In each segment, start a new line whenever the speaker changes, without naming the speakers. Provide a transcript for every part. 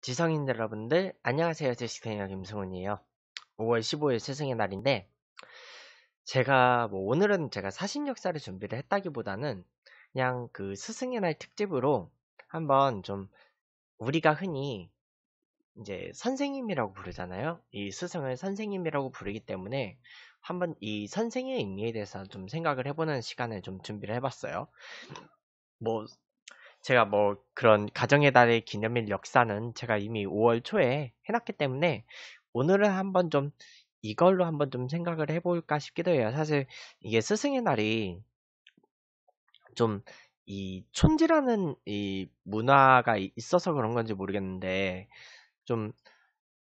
지성인 여러분들 안녕하세요 제시탱이와 김승훈이에요 5월 15일 스승의 날인데 제가 뭐 오늘은 제가 사신 역사를 준비를 했다기보다는 그냥 그 스승의 날 특집으로 한번 좀 우리가 흔히 이제 선생님이라고 부르잖아요 이 스승을 선생님이라고 부르기 때문에 한번 이 선생의 의미에 대해서 좀 생각을 해보는 시간을 좀 준비를 해봤어요 뭐 제가 뭐 그런 가정의 달의 기념일 역사는 제가 이미 5월 초에 해놨기 때문에 오늘은 한번 좀 이걸로 한번 좀 생각을 해볼까 싶기도 해요. 사실 이게 스승의 날이 좀 이 촌지라는 이 문화가 있어서 그런 건지 모르겠는데 좀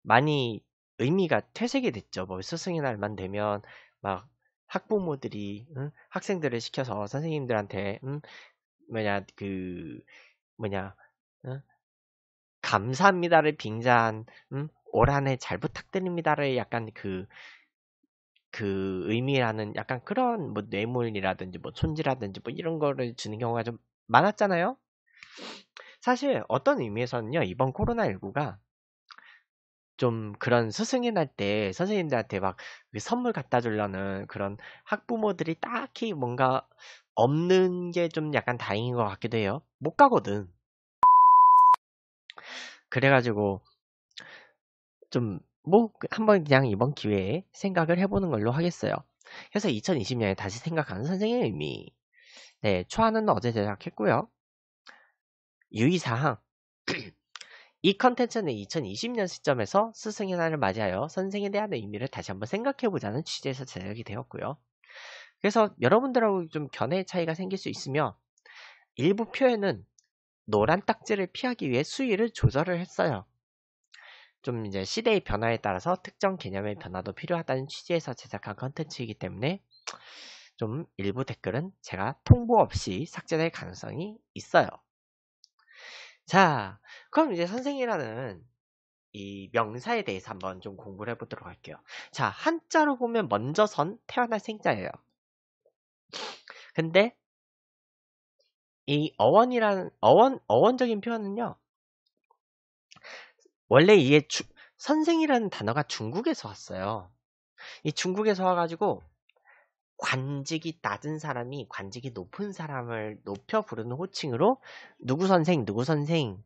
많이 의미가 퇴색이 됐죠. 뭐 스승의 날만 되면 막 학부모들이 응? 학생들을 시켜서 선생님들한테 응? 뭐냐 그 뭐냐 응? 감사합니다를 빙자한 음? 올 한해 잘 부탁드립니다를 약간 그그 그 의미라는 약간 그런 뭐 뇌물이라든지 뭐 촌지라든지 뭐 이런 거를 주는 경우가 좀 많았잖아요. 사실 어떤 의미에서는요 이번 코로나 19가 좀 그런 스승의 날때 선생님들한테 막 그 선물 갖다 주려는 그런 학부모들이 딱히 뭔가 없는 게 좀 약간 다행인 것 같기도 해요. 못 가거든. 그래가지고 좀 뭐 한번 그냥 이번 기회에 생각을 해보는 걸로 하겠어요. 그래서 2020년에 다시 생각하는 선생의 의미. 네, 초안은 어제 제작했고요. 유의사항. 이 컨텐츠는 2020년 시점에서 스승의 날을 맞이하여 선생에 대한 의미를 다시 한번 생각해보자는 취지에서 제작이 되었고요. 그래서 여러분들하고 좀 견해의 차이가 생길 수 있으며 일부 표에는 노란 딱지를 피하기 위해 수위를 조절을 했어요. 좀 이제 시대의 변화에 따라서 특정 개념의 변화도 필요하다는 취지에서 제작한 컨텐츠이기 때문에 좀 일부 댓글은 제가 통보 없이 삭제될 가능성이 있어요. 자, 그럼 이제 선생이라는 이 명사에 대해서 한번 좀 공부를 해보도록 할게요. 자, 한자로 보면 먼저 선 태어날 생자예요. 근데 이 어원이란 어원 어원적인 표현은요. 원래 이게 주, 선생이라는 단어가 중국에서 왔어요. 이 중국에서 와가지고 관직이 낮은 사람이 관직이 높은 사람을 높여 부르는 호칭으로 누구 선생, 누구 선생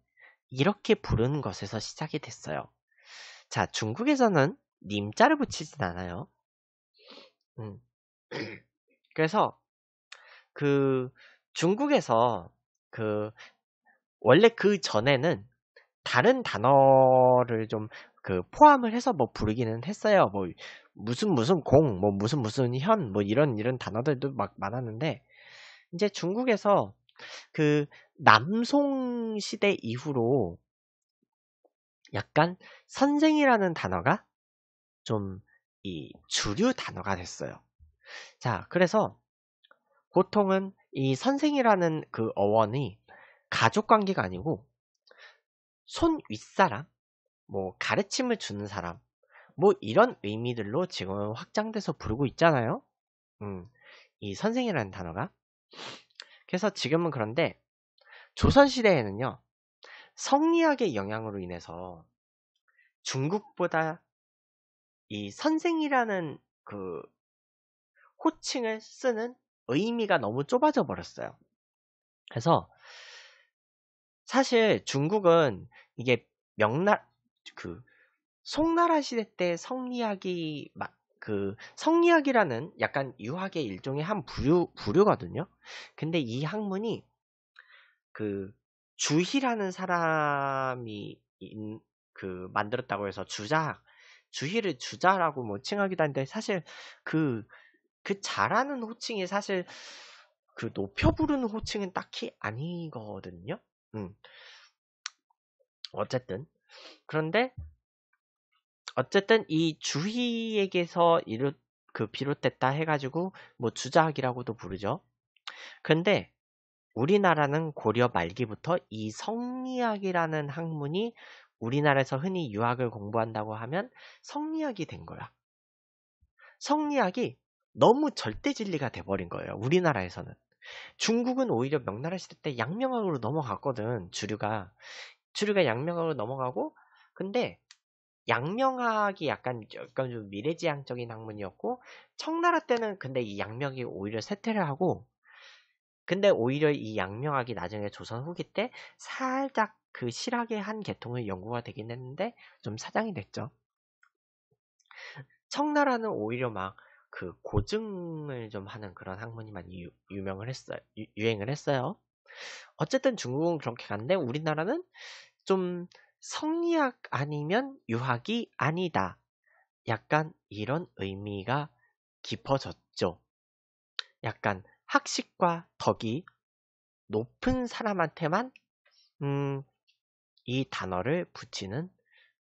이렇게 부르는 것에서 시작이 됐어요. 자, 중국에서는 님자를 붙이진 않아요. 음. 그래서 그 중국에서 그 원래 그 전에는 다른 단어를 좀 그 포함을 해서 뭐 부르기는 했어요. 뭐 무슨 무슨 공, 뭐 무슨 무슨 현, 뭐 이런 이런 단어들도 막 많았는데 이제 중국에서 그 남송 시대 이후로 약간 선생이라는 단어가 좀 이 주류 단어가 됐어요. 자, 그래서 보통은 이 선생이라는 그 어원이 가족 관계가 아니고 손 윗사람, 뭐 가르침을 주는 사람, 뭐 이런 의미들로 지금 확장돼서 부르고 있잖아요. 음, 이 선생이라는 단어가. 그래서 지금은 그런데 조선시대에는요, 성리학의 영향으로 인해서 중국보다 이 선생이라는 그 호칭을 쓰는 의미가 너무 좁아져 버렸어요. 그래서 사실 중국은 이게 명나 그 송나라 시대 때 성리학이 막 그 성리학이라는 약간 유학의 일종의 한 부류 부류거든요. 근데 이 학문이 그 주희라는 사람이 인, 그 만들었다고 해서 주자 주희를 주자라고 뭐 칭하기도 한데 사실 그그 잘하는 호칭이 사실 그 높여 부르는 호칭은 딱히 아니거든요. 음. 어쨌든 그런데 어쨌든 이 주희에게서 이르 그 비롯됐다 해가지고 뭐 주작이라고도 부르죠. 근데 우리나라는 고려 말기부터 이 성리학이라는 학문이 우리나라에서 흔히 유학을 공부한다고 하면 성리학이 된 거야. 성리학이 너무 절대 진리가 돼버린 거예요. 우리나라에서는. 중국은 오히려 명나라 시대 때 양명학으로 넘어갔거든, 주류가. 주류가 양명학으로 넘어가고, 근데 양명학이 약간, 약간 좀 미래지향적인 학문이었고, 청나라 때는 근데 이 양명이 오히려 쇠퇴를 하고, 근데 오히려 이 양명학이 나중에 조선 후기 때 살짝 그 실학의 한계통을 연구가 되긴 했는데, 좀
사장이 됐죠.
청나라는 오히려 막그 고증을 좀 하는 그런 학문이 많이 유, 유명을 했어요. 유, 유행을 했어요. 어쨌든 중국은 그렇게 갔는데 우리나라는 좀 성리학 아니면 유학이 아니다. 약간 이런 의미가 깊어졌죠. 약간 학식과 덕이 높은 사람한테만 음, 이 단어를 붙이는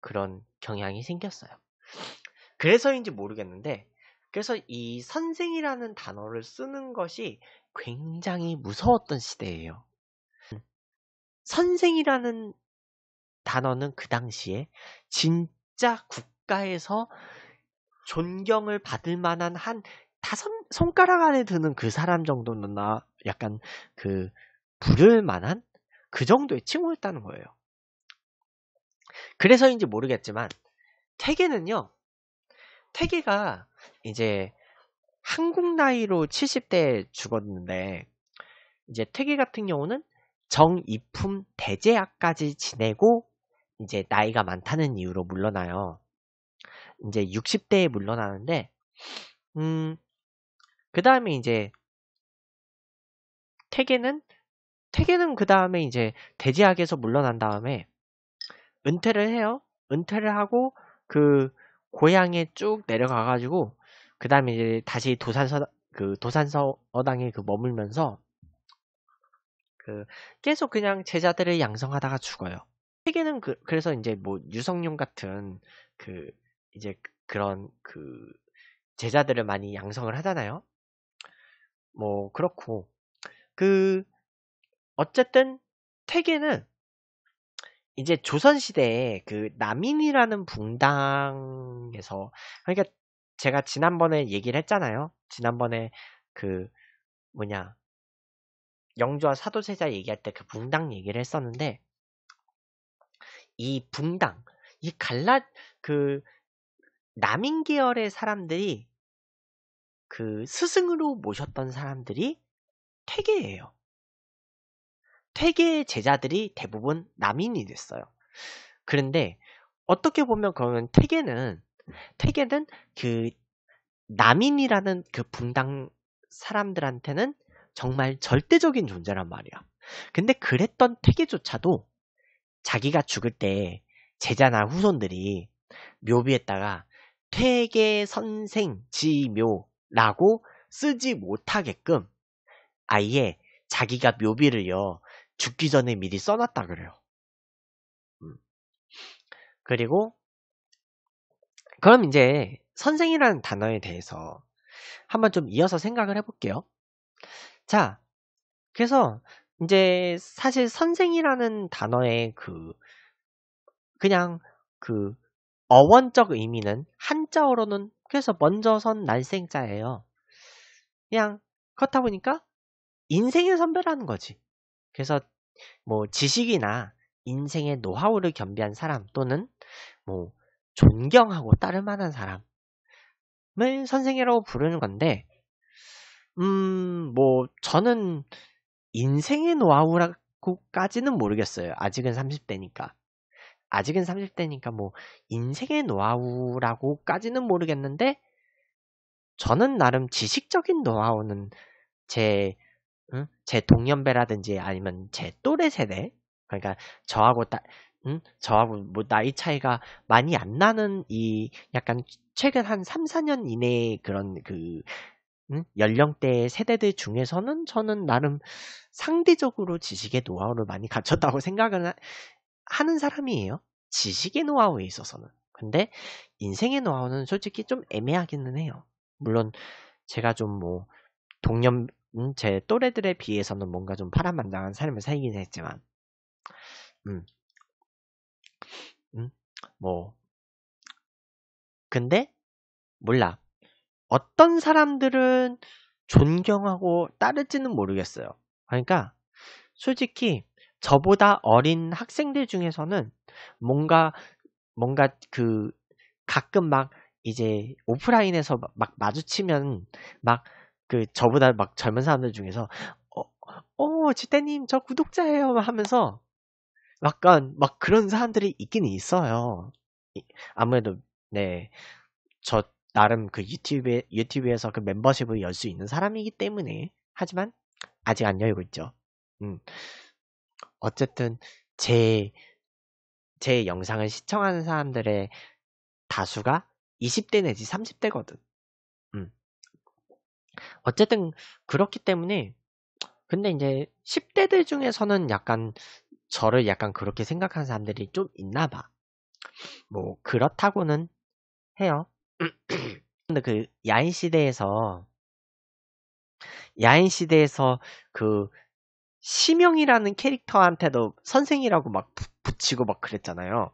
그런 경향이 생겼어요. 그래서인지 모르겠는데 그래서 이 선생이라는 단어를 쓰는 것이 굉장히 무서웠던 시대예요. 선생이라는 단어는 그 당시에 진짜 국가에서 존경을 받을 만한 한 다섯 손가락 안에 드는 그 사람 정도는 나 약간 그 부를 만한 그 정도의 칭호였다는 거예요. 그래서인지 모르겠지만 태계는요. 태계가 이제 한국 나이로 70대에 죽었는데 이제 퇴계 같은 경우는 정이품 대제약까지 지내고 이제 나이가 많다는 이유로 물러나요. 이제 60대에 물러나는데 음 그다음에 이제 퇴계는 퇴계는 그다음에 이제 대제약에서 물러난 다음에 은퇴를 해요. 은퇴를 하고 그 고향에 쭉 내려가 가지고 그 다음에 이제 다시 도산서, 그 도산서 어당에 그 머물면서 그 계속 그냥 제자들을 양성하다가 죽어요. 세계는 그, 그래서 이제 뭐 유성룡 같은 그 이제 그런 그 제자들을 많이 양성을 하잖아요. 뭐 그렇고 그 어쨌든 퇴계는 이제 조선 시대에 그 남인이라는 붕당에서 그러니까 제가 지난번에 얘기를 했잖아요. 지난번에 그 뭐냐 영조와 사도세자 얘기할 때 그 붕당 얘기를 했었는데 이 붕당 이 갈라 그 남인 계열의 사람들이 그 스승으로 모셨던 사람들이 퇴계예요. 퇴계의 제자들이 대부분 남인이 됐어요. 그런데 어떻게 보면 그러면 퇴계는 퇴계는 그 남인이라는 그 분당 사람들한테는 정말 절대적인 존재란 말이야. 근데 그랬던 퇴계조차도 자기가 죽을 때 제자나 후손들이 묘비에다가 퇴계 선생 지묘라고 쓰지 못하게끔 아예 자기가 묘비를요 죽기 전에 미리 써놨다 그래요. 음. 그리고 그럼 이제 선생이라는 단어에 대해서 한번 좀 이어서 생각을 해볼게요. 자, 그래서 이제 사실 선생이라는 단어의 그 그냥 그 어원적 의미는 한자어로는 그래서 먼저 선 난생자예요. 그냥 그렇다 보니까 인생의 선배라는 거지. 그래서 뭐 지식이나 인생의 노하우를 겸비한 사람 또는 뭐 존경하고 따를 만한 사람을 선생이라고 부르는 건데, 음, 뭐, 저는 인생의 노하우라고까지는 모르겠어요. 아직은 30대니까. 아직은 30대니까 뭐, 인생의 노하우라고까지는 모르겠는데, 저는 나름 지식적인 노하우는 제, 응? 제 동년배라든지 아니면 제 또래 세대, 그러니까 저하고 따, 음? 저하고 뭐 나이 차이가 많이 안 나는 이 약간 최근 한 3, 4년 이내의 그런 그 음? 연령대 세대들 중에서는 저는 나름 상대적으로 지식의 노하우를 많이 갖췄다고 생각을 하, 는 사람이에요. 지식의 노하우에 있어서는. 근데 인생의 노하우는 솔직히 좀 애매하기는 해요. 물론 제가 좀 뭐 동년 음? 제 또래들에 비해서는
뭔가 좀 파란만장한 삶을 살긴 했지만 음, 뭐. 근데, 몰라.
어떤 사람들은 존경하고 따를지는 모르겠어요. 그러니까, 솔직히, 저보다 어린 학생들 중에서는 뭔가, 뭔가 그, 가끔 막 이제 오프라인에서 막 마주치면 막 그 저보다 막 젊은 사람들 중에서 어, 어 지태님 저 구독자예요 하면서 약간 막 그런 사람들이 있긴 있어요. 아무래도 네. 저 나름 그 유튜브에 유튜브에서 그 멤버십을 열 수 있는 사람이기 때문에 하지만 아직 안 열고 있죠. 음. 어쨌든 제 제 영상을 시청하는 사람들의 다수가 20대 내지 30대거든. 음. 어쨌든 그렇기 때문에 근데 이제 10대들 중에서는 약간 저를 약간 그렇게 생각하는 사람들이 좀 있나 봐. 뭐 그렇다고는 해요. 근데 그 야인 시대에서 야인 시대에서 그 시명이라는 캐릭터한테도 선생이라고 막 부, 붙이고 막 그랬잖아요.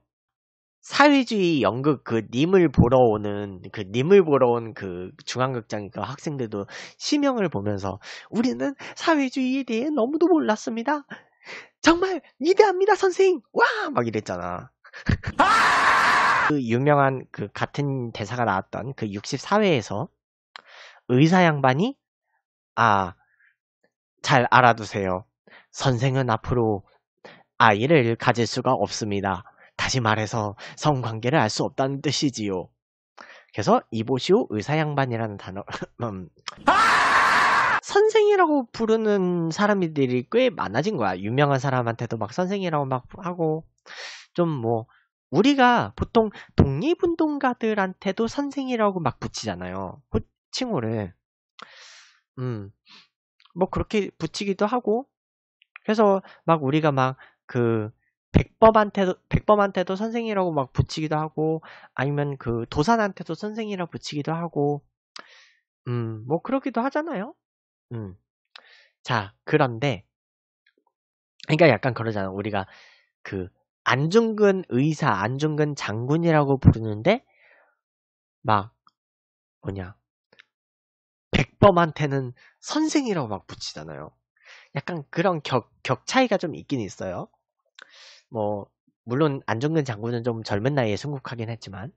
사회주의 연극 그 님을 보러 오는 그 님을 보러 온 그 중앙극장 그 학생들도 시명을 보면서 우리는 사회주의에 대해 너무도 몰랐습니다. 정말 위대합니다 선생 와막 이랬잖아 아! 그 유명한 그 같은 대사가 나왔던 그 64회에서 의사 양반이 아 잘 알아두세요 선생은 앞으로 아이를 가질 수가 없습니다 다시 말해서 성관계를 알 수 없다는 뜻이지요 그래서 이보시오 의사 양반이라는 단어 음, 아! 선생이라고 부르는 사람들이 꽤 많아진 거야. 유명한 사람한테도 막 선생이라고 막 하고 좀 뭐 우리가 보통 독립운동가들한테도 선생이라고 막 붙이잖아요. 그칭호를 음. 뭐 그렇게 붙이기도 하고 그래서 막 우리가 막 그 백범한테도 백범한테도 선생이라고 막 붙이기도 하고 아니면 그 도산한테도 선생이라고 붙이기도 하고 음, 뭐 그러기도 하잖아요. 음. 자, 그런데, 그러니까 약간 그러잖아. 우리가 그 안중근 의사, 안중근 장군이라고 부르는데, 막, 뭐냐, 백범한테는 선생이라고 막 붙이잖아요. 약간 그런 격, 격 차이가 좀 있긴 있어요. 뭐, 물론 안중근 장군은 좀 젊은 나이에 순국하긴 했지만,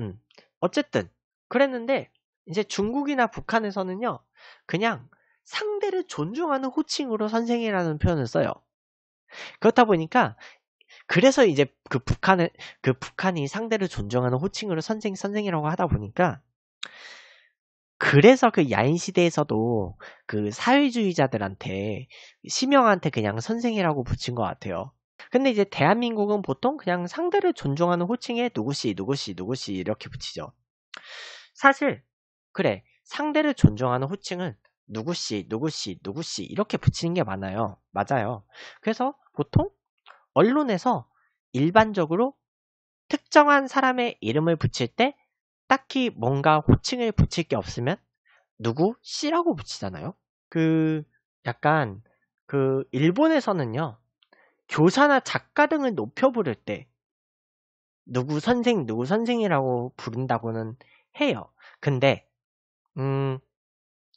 음, 어쨌든, 그랬는데, 이제 중국이나 북한에서는요, 그냥 상대를 존중하는 호칭으로 선생이라는 표현을 써요. 그렇다 보니까 그래서 이제 그 북한을 그 북한이 상대를 존중하는 호칭으로 선생 선생이라고 하다 보니까 그래서 그 야인 시대에서도 그 사회주의자들한테 심영한테 그냥 선생이라고 붙인 것 같아요. 근데 이제 대한민국은 보통 그냥 상대를 존중하는 호칭에 누구씨 누구씨 누구씨 이렇게 붙이죠. 사실 그래 상대를 존중하는 호칭은 누구씨, 누구씨, 누구씨 이렇게 붙이는 게 많아요. 맞아요. 그래서 보통 언론에서 일반적으로 특정한 사람의 이름을 붙일 때 딱히 뭔가 호칭을 붙일 게 없으면 누구 씨라고 붙이잖아요. 그 약간 그 일본에서는요. 교사나 작가 등을 높여 부를 때 누구 선생 누구 선생이라고 부른다고는 해요. 근데 음,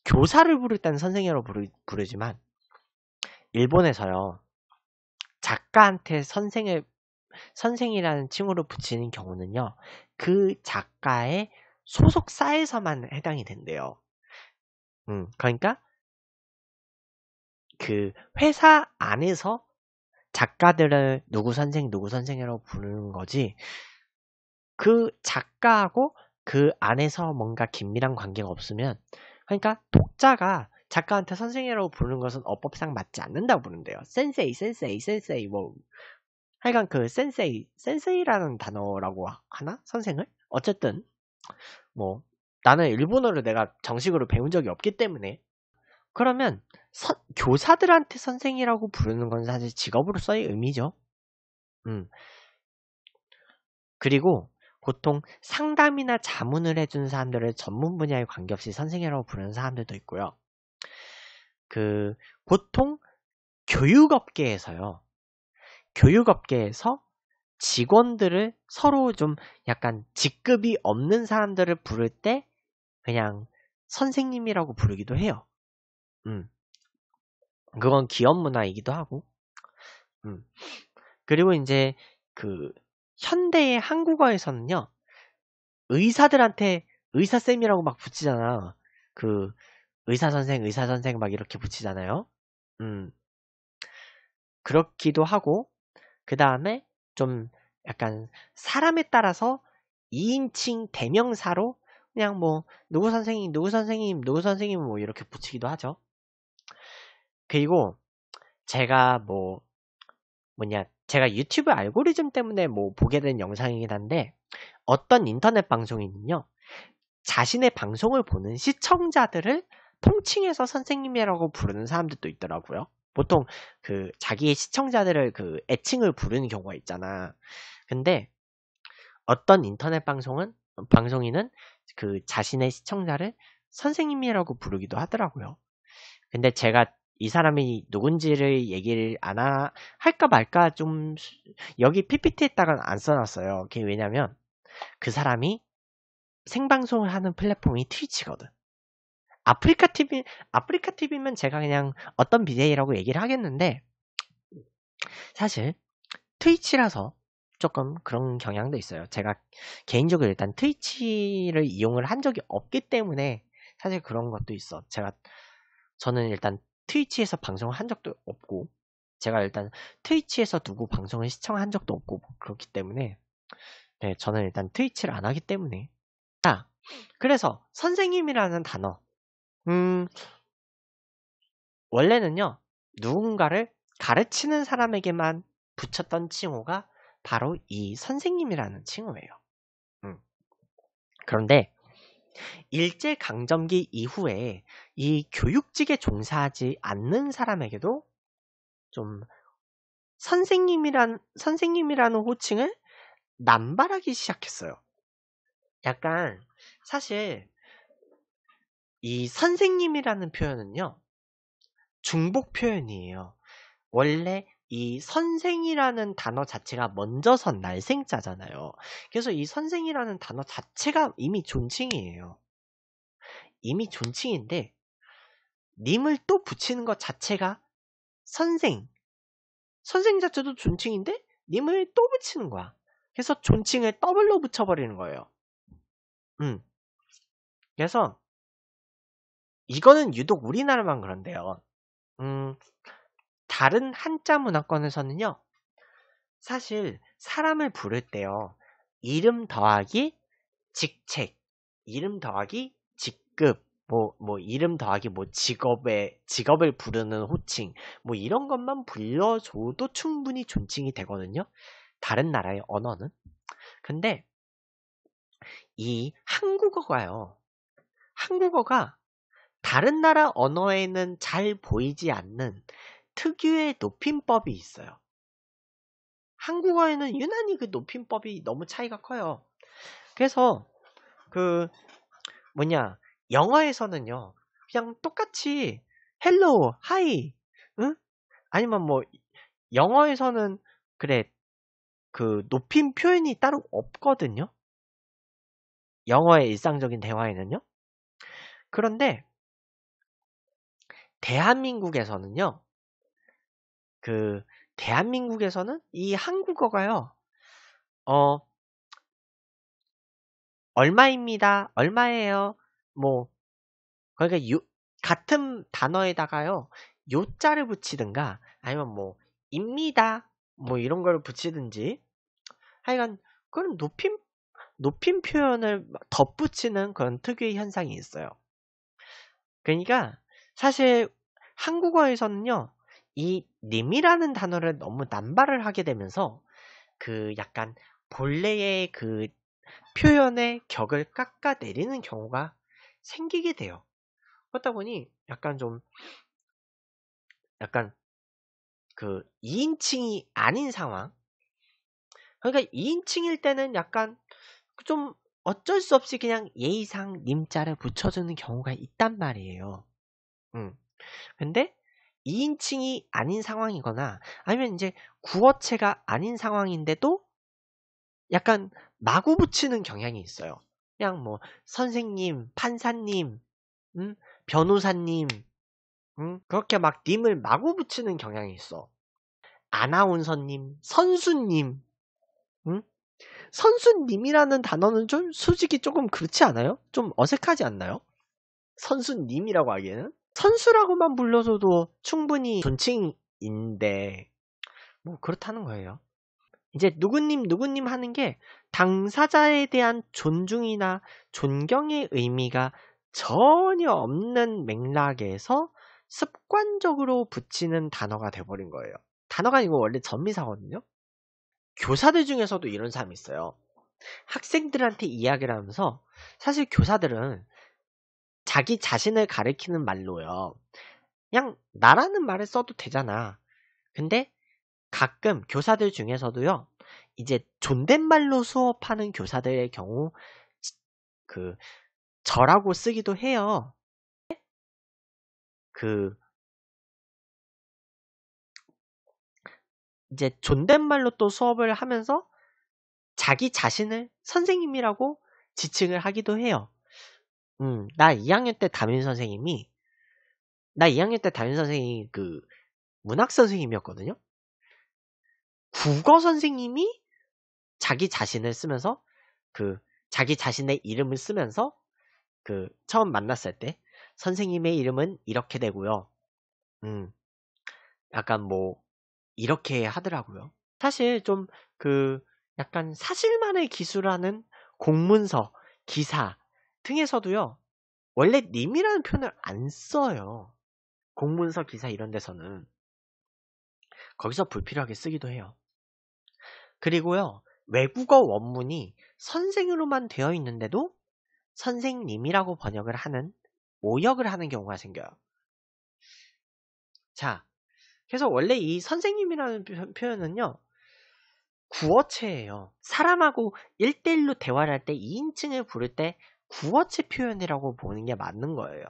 교사를 부를 때는 선생이라고 부르, 부르지만 일본에서요 작가한테 선생을 선생이라는 칭호를 붙이는 경우는요 그 작가의 소속사에서만 해당이 된대요. 음, 그러니까 그 회사 안에서 작가들을 누구 선생 누구 선생이라고 부르는 거지 그 작가하고 그 안에서 뭔가 긴밀한 관계가 없으면 그러니까 독자가 작가한테 선생이라고 부르는 것은 어법상 맞지 않는다고 부른대요. 센세이, 센세이, 센세이 뭐 하여간 그 센세이, 센세이라는 단어라고 하나? 선생을? 어쨌든 뭐 나는 일본어를 내가 정식으로 배운 적이 없기 때문에 그러면 서, 교사들한테 선생이라고 부르는 건 사실 직업으로서의 의미죠. 음. 그리고 보통 상담이나 자문을 해주는 사람들을 전문 분야에 관계없이 선생이라고 부르는 사람들도 있고요. 그 보통 교육업계에서요. 교육업계에서 직원들을 서로 좀 약간 직급이 없는 사람들을 부를 때 그냥 선생님이라고 부르기도 해요. 음. 그건 기업 문화이기도 하고. 음. 그리고 이제 그 현대의 한국어에서는요, 의사들한테 의사쌤이라고 막 붙이잖아. 그, 의사선생, 의사선생 막 이렇게 붙이잖아요. 음. 그렇기도 하고, 그 다음에 좀 약간 사람에 따라서 2인칭 대명사로 그냥 뭐, 누구 선생님, 누구 선생님, 누구 선생님 뭐 이렇게 붙이기도 하죠. 그리고 제가 뭐, 뭐냐, 제가 유튜브 알고리즘 때문에 뭐 보게 된 영상이긴 한데 어떤 인터넷 방송인은요 자신의 방송을 보는 시청자들을 통칭해서 선생님이라고 부르는 사람들도 있더라고요. 보통 그 자기의 시청자들을 그 애칭을 부르는 경우가 있잖아. 근데 어떤 인터넷 방송은 방송인은 그 자신의 시청자를 선생님이라고 부르기도 하더라고요. 근데 제가 이 사람이 누군지를 얘기를 안 하, 할까 말까 좀 여기 PPT에다간 안 써놨어요. 그게 왜냐면 그 사람이 생방송을 하는 플랫폼이 트위치거든. 아프리카 TV 아프리카 TV면 제가 그냥 어떤 BJ라고 얘기를 하겠는데 사실 트위치라서 조금 그런 경향도 있어요. 제가 개인적으로 일단 트위치를 이용을 한 적이 없기 때문에 사실 그런 것도 있어. 제가 저는 일단 트위치에서 방송을 한 적도 없고 제가 일단 트위치에서 누구 방송을 시청한 적도 없고 뭐 그렇기 때문에 네, 저는 일단 트위치를 안 하기 때문에 자 그래서 선생님이라는 단어 음 원래는요 누군가를 가르치는 사람에게만 붙였던 칭호가 바로 이 선생님이라는 칭호예요. 음. 그런데 일제 강점기 이후에 이 교육직에 종사하지 않는
사람에게도 좀
선생님이란 선생님이라는 호칭을 남발하기 시작했어요. 약간 사실 이 선생님이라는 표현은요 중복 표현이에요. 원래 이 선생이라는 단어 자체가 먼저 선 날생자잖아요. 그래서 이 선생이라는 단어 자체가 이미 존칭이에요. 이미 존칭인데 님을 또 붙이는 것 자체가 선생. 선생 자체도 존칭인데 님을 또 붙이는
거야. 그래서 존칭을 더블로 붙여버리는 거예요. 음. 그래서 이거는 유독 우리나라만 그런데요. 음,
다른 한자 문화권에서는요, 사실 사람을 부를 때요, 이름 더하기 직책, 이름 더하기 직급, 뭐, 뭐, 이름 더하기 뭐 직업의, 직업을 부르는 호칭, 뭐 이런 것만 불러줘도 충분히 존칭이 되거든요. 다른 나라의 언어는. 근데 이 한국어가요, 한국어가 다른 나라 언어에는 잘 보이지 않는 특유의 높임법이 있어요. 한국어에는 유난히 그 높임법이 너무 차이가 커요. 그래서 그 뭐냐 영어에서는요 그냥 똑같이 hello, hi, 응? 아니면 뭐 영어에서는 그래 그 높임 표현이 따로 없거든요. 영어의 일상적인 대화에는요. 그런데 대한민국에서는요
그 대한민국에서는 이 한국어가요. 어 얼마입니다. 얼마예요.
뭐 그러니까 요, 같은 단어에다가요. 요자를 붙이든가 아니면 뭐 입니다. 뭐 이런 걸 붙이든지 하여간 그런 높임 높임 표현을 덧붙이는 그런 특유의 현상이 있어요. 그러니까 사실 한국어에서는요. 이 님이라는 단어를 너무 남발을 하게 되면서 그 약간 본래의 그 표현의 격을 깎아내리는 경우가 생기게 돼요. 그렇다 보니 약간 좀 약간 그 2인칭이 아닌 상황. 그러니까 2인칭일 때는 약간 좀 어쩔 수 없이 그냥 예의상 님자를 붙여주는 경우가 있단 말이에요. 음. 근데 2인칭이 아닌 상황이거나 아니면 이제 구어체가 아닌 상황인데도 약간 마구 붙이는 경향이 있어요. 그냥 뭐 선생님, 판사님, 음? 변호사님, 음? 그렇게 막 님을 마구 붙이는 경향이 있어. 아나운서님, 선수님, 음? 선수님이라는 단어는 좀 솔직히 조금 그렇지 않아요? 좀 어색하지 않나요? 선수님이라고 하기에는? 선수라고만 불러서도 충분히 존칭인데 뭐 그렇다는 거예요. 이제 누구님 누구님 하는 게 당사자에 대한 존중이나 존경의 의미가 전혀 없는 맥락에서 습관적으로 붙이는 단어가 돼버린 거예요. 단어가 이거 원래 전미사거든요. 교사들 중에서도 이런 사람이 있어요. 학생들한테 이야기를 하면서 사실 교사들은 자기 자신을 가리키는 말로요. 그냥 나라는 말을 써도 되잖아. 근데 가끔 교사들 중에서도요. 이제
존댓말로 수업하는 교사들의 경우 그 저라고 쓰기도 해요. 그 이제 존댓말로 또 수업을 하면서
자기 자신을 선생님이라고 지칭을 하기도 해요. 음, 나 2학년 때 담임 선생님이 나 2학년 때 담임 선생님이 그 문학 선생님이었거든요. 국어 선생님이 자기 자신을 쓰면서 그 자기 자신의 이름을 쓰면서 그 처음 만났을 때 선생님의 이름은 이렇게 되고요. 음. 약간 뭐 이렇게 하더라고요. 사실 좀 그 약간 사실만을 기술하는 공문서, 기사 등에서도요. 원래 님이라는 표현을 안 써요. 공문서 기사 이런 데서는 거기서 불필요하게 쓰기도 해요. 그리고요. 외국어 원문이 선생으로만 되어 있는데도 선생님이라고 번역을 하는 모역을 하는 경우가 생겨요. 자, 그래서 원래 이 선생님이라는 표현은요. 구어체예요. 사람하고 1대1로 대화를 할때 2인칭을 부를 때 구어체 표현이라고 보는 게 맞는 거예요.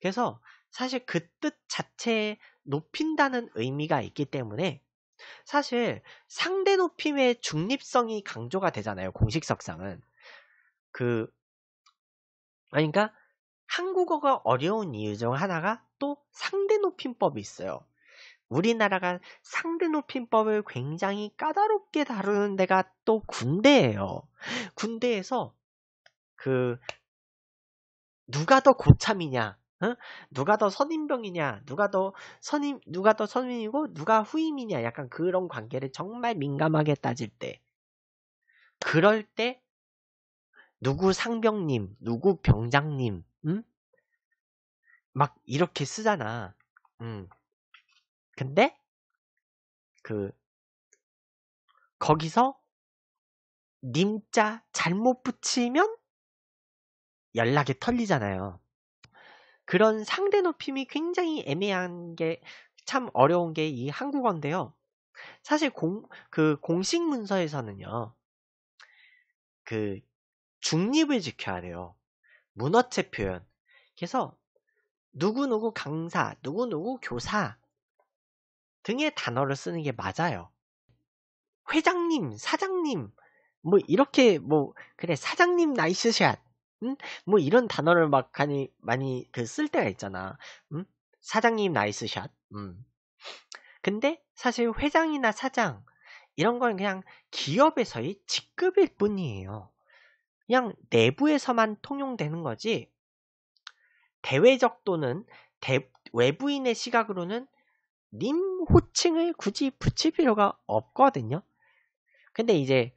그래서 사실 그 뜻 자체에 높인다는 의미가 있기 때문에 사실 상대 높임의 중립성이 강조가 되잖아요. 공식석상은. 그, 그러니까 한국어가 어려운 이유 중 하나가 또 상대 높임법이 있어요. 우리나라가 상대 높임법을 굉장히 까다롭게 다루는 데가 또 군대예요. 군대에서 그 누가 더 고참이냐, 어? 누가 더 선임병이냐, 누가 더 선임, 누가 더 선임이고 누가 후임이냐, 약간 그런 관계를 정말 민감하게 따질 때, 그럴 때 누구 상병님, 누구 병장님,
응? 막 이렇게 쓰잖아. 응. 근데 그 거기서 님자 잘못 붙이면 연락이
털리잖아요. 그런 상대 높임이 굉장히 애매한 게 참 어려운 게 이 한국어인데요. 사실 공, 그 공식 문서에서는요, 그 중립을 지켜야 돼요. 문어체 표현. 그래서 누구누구 강사, 누구누구 교사 등의 단어를 쓰는 게 맞아요. 회장님, 사장님, 뭐 이렇게 뭐 그래 사장님 나이스샷 음? 뭐 이런 단어를 막 많이 많이 그 그쓸 때가 있잖아. 음? 사장님 나이스 샷. 음. 근데 사실 회장이나 사장 이런 건 그냥 기업에서의 직급일 뿐이에요. 그냥 내부에서만 통용되는 거지. 대외적 또는 대, 외부인의 시각으로는 님 호칭을 굳이 붙일 필요가 없거든요. 근데 이제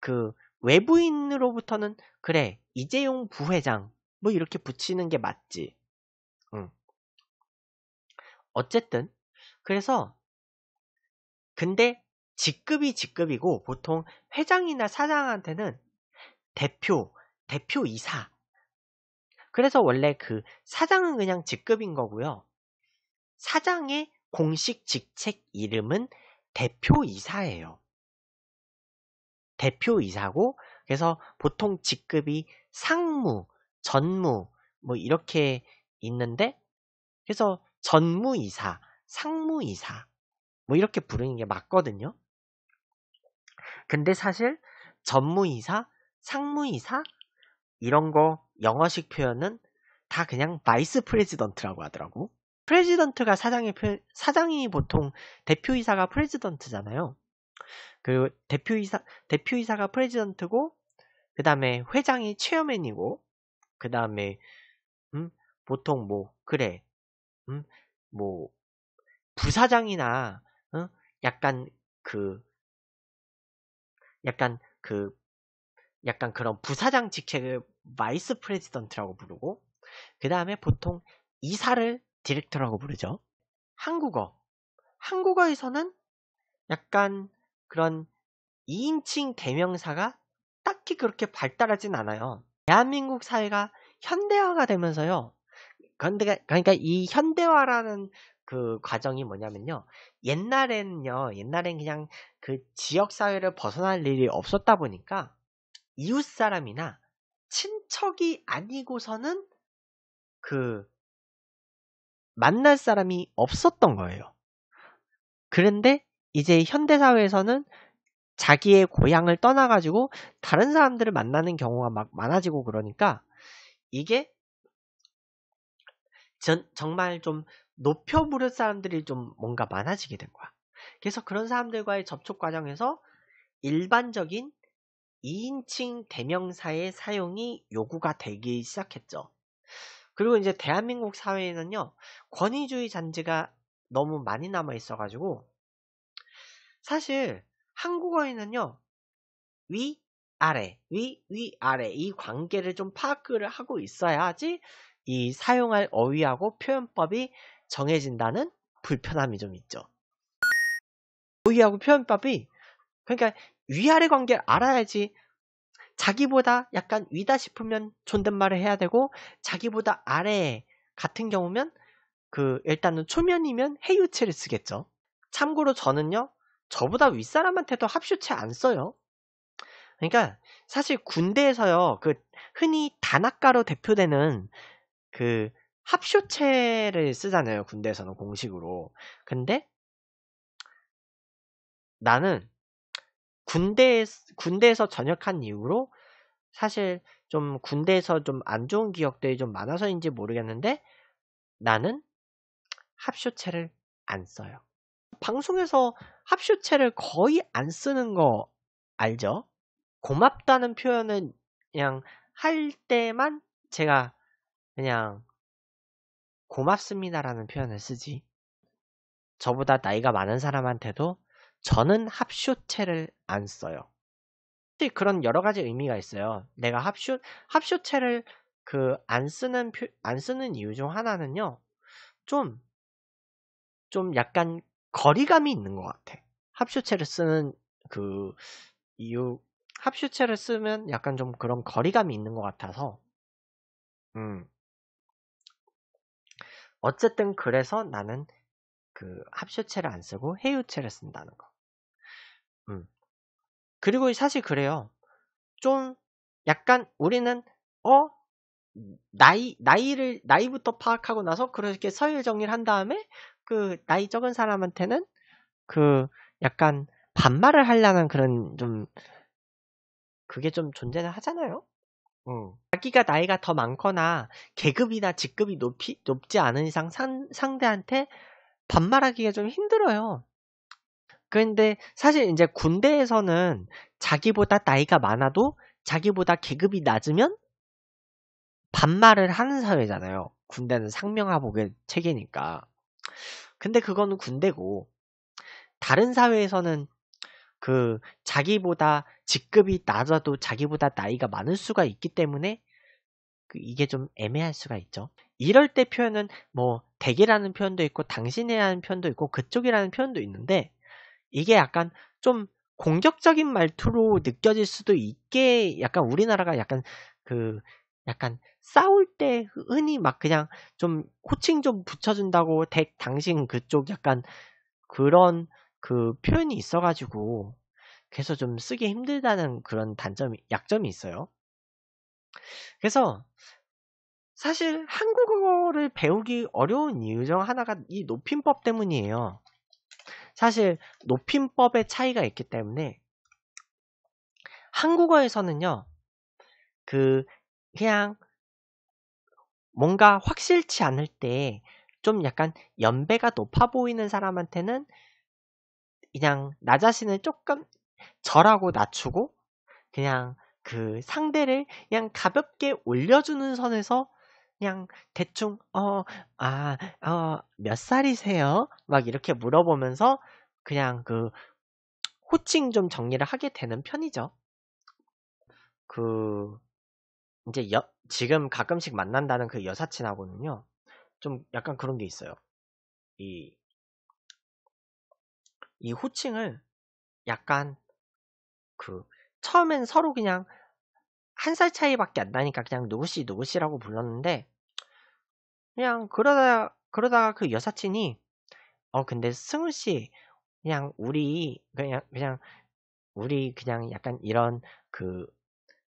그 외부인으로부터는 그래 이재용 부회장
뭐 이렇게 붙이는 게 맞지. 응. 어쨌든 그래서 근데 직급이 직급이고 보통
회장이나 사장한테는 대표, 대표 이사. 그래서 원래 그 사장은 그냥 직급인 거고요. 사장의 공식 직책 이름은 대표 이사예요. 대표이사고 그래서 보통 직급이 상무, 전무 뭐 이렇게 있는데 그래서 전무이사, 상무이사 뭐 이렇게 부르는 게 맞거든요. 근데 사실 전무이사, 상무이사 이런 거 영어식 표현은 다 그냥 바이스 프레지던트라고 하더라고. 프레지던트가 사장이 사장이 보통 대표이사가 프레지던트잖아요. 그 대표이사 대표이사가 프레지던트고 그 다음에 회장이 체어맨이고 그
다음에 음 보통 뭐 그래 음뭐 부사장이나 어? 약간 그
약간 그 약간 그런 부사장 직책을 마이스 프레지던트라고 부르고 그 다음에 보통 이사를 디렉터라고 부르죠. 한국어 한국어에서는 약간 그런 2인칭 대명사가 딱히 그렇게 발달하진 않아요. 대한민국 사회가 현대화가 되면서요. 그런데 그러니까 이 현대화라는 그 과정이 뭐냐면요. 옛날에는요. 옛날엔 그냥 그 지역 사회를 벗어날 일이 없었다 보니까 이웃 사람이나 친척이 아니고서는 그 만날 사람이 없었던 거예요. 그런데 이제 현대 사회에서는 자기의 고향을 떠나가지고 다른 사람들을 만나는 경우가 막 많아지고 그러니까 이게 전, 정말 좀 높여 부를 사람들이 좀 뭔가 많아지게 된 거야. 그래서 그런 사람들과의 접촉 과정에서 일반적인 2인칭 대명사의 사용이 요구가 되기 시작했죠. 그리고 이제 대한민국 사회에는요, 권위주의 잔재가 너무 많이 남아 있어가지고 사실 한국어에는요. 위, 아래, 위, 위, 아래 이 관계를 좀 파악을 하고 있어야지 이 사용할 어휘하고 표현법이 정해진다는 불편함이 좀 있죠. 어휘하고 표현법이 그러니까 위아래 관계를 알아야지 자기보다 약간 위다 싶으면 존댓말을 해야 되고 자기보다 아래 같은 경우면 그 일단은 초면이면 해유체를 쓰겠죠. 참고로 저는요 저보다 윗사람한테도 합슈체 안 써요. 그러니까 사실 군대에서요. 그 흔히 단학가로 대표되는 그 합쇼체를 쓰잖아요. 군대에서는 공식으로. 근데 나는 군대 군대에서 전역한 이후로 사실 좀 군대에서 좀 안 좋은 기억들이 좀 많아서인지 모르겠는데 나는 합쇼체를 안 써요. 방송에서 합쇼체를 거의 안 쓰는 거 알죠? 고맙다는 표현은 그냥 할 때만 제가 그냥 고맙습니다라는 표현을 쓰지. 저보다 나이가 많은 사람한테도 저는 합쇼체를 안 써요. 그런 여러 가지 의미가 있어요. 내가 합쇼 합쇼체를 그 안 쓰는 안 쓰는 이유 중 하나는요. 좀 좀 약간 거리감이 있는 것 같아. 합쇼체를 쓰는 그 이유 합쇼체를 쓰면 약간 좀 그런 거리감이 있는 것 같아서
음 어쨌든 그래서 나는 그 합쇼체를 안 쓰고 해유체를 쓴다는 거. 음
그리고 사실 그래요. 좀 약간 우리는 어 나이 나이를 나이부터 파악하고 나서 그렇게 서열 정리를 한 다음에 그 나이 적은 사람한테는 그 약간 반말을 하려는 그런 좀 그게 좀 존재는 하잖아요. 어. 자기가 나이가 더 많거나 계급이나 직급이 높이 높지 않은 이상 상, 상대한테 반말하기가 좀 힘들어요. 그런데 사실 이제 군대에서는 자기보다 나이가 많아도 자기보다 계급이 낮으면 반말을 하는 사회잖아요. 군대는 상명하복의 체계니까. 근데 그거는 군대고 다른 사회에서는 그 자기보다 직급이 낮아도 자기보다 나이가 많을 수가 있기 때문에 그 이게 좀 애매할 수가 있죠. 이럴 때 표현은 뭐대기라는 표현도 있고 당신이라는 표현도 있고 그쪽이라는 표현도 있는데 이게 약간 좀 공격적인 말투로 느껴질 수도 있게 약간 우리나라가 약간 그 약간 싸울 때 흔히 막 그냥 좀 호칭 좀 붙여준다고 덱 당신 그쪽 약간 그런 그 표현이 있어가지고 그래서 좀 쓰기 힘들다는 그런 단점이 약점이 있어요. 그래서 사실 한국어를 배우기 어려운 이유 중 하나가 이 높임법 때문이에요. 사실 높임법의 차이가 있기 때문에 한국어에서는요. 그 그냥 뭔가 확실치 않을 때 좀 약간 연배가 높아 보이는 사람한테는 그냥 나 자신을 조금 절하고 낮추고 그냥 그 상대를 그냥 가볍게 올려주는 선에서 그냥 대충 어 아 어 몇 살이세요? 막 이렇게 물어보면서 그냥 그 호칭 좀 정리를 하게 되는 편이죠. 그 이제 여, 지금 가끔씩
만난다는 그 여사친하고는요, 좀 약간 그런 게 있어요. 이, 이 호칭을 약간
그, 처음엔 서로 그냥 한 살 차이밖에 안 나니까 그냥 누구씨 누구씨라고 불렀는데, 그냥 그러다, 그러다가 그 여사친이, 어, 근데 승우씨, 그냥 우리, 그냥, 그냥, 우리 그냥 약간 이런 그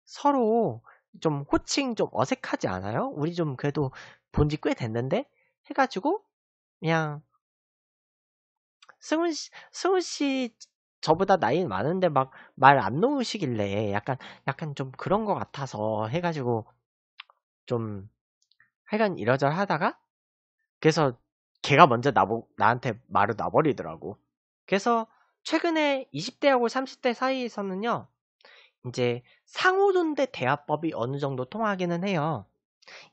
서로 좀 호칭 좀 어색하지 않아요? 우리 좀 그래도 본지꽤 됐는데? 해가지고, 그냥, 승훈 씨, 승훈 씨 저보다 나이 많은데 막 말 안 놓으시길래 약간, 약간 좀 그런 것 같아서 해가지고, 좀, 하여간 이러저러 하다가, 그래서 걔가 먼저 나보, 나한테 말을 놔버리더라고. 그래서 최근에 20대하고 30대 사이에서는요, 이제 상호존대 대화법이 어느 정도 통하기는 해요.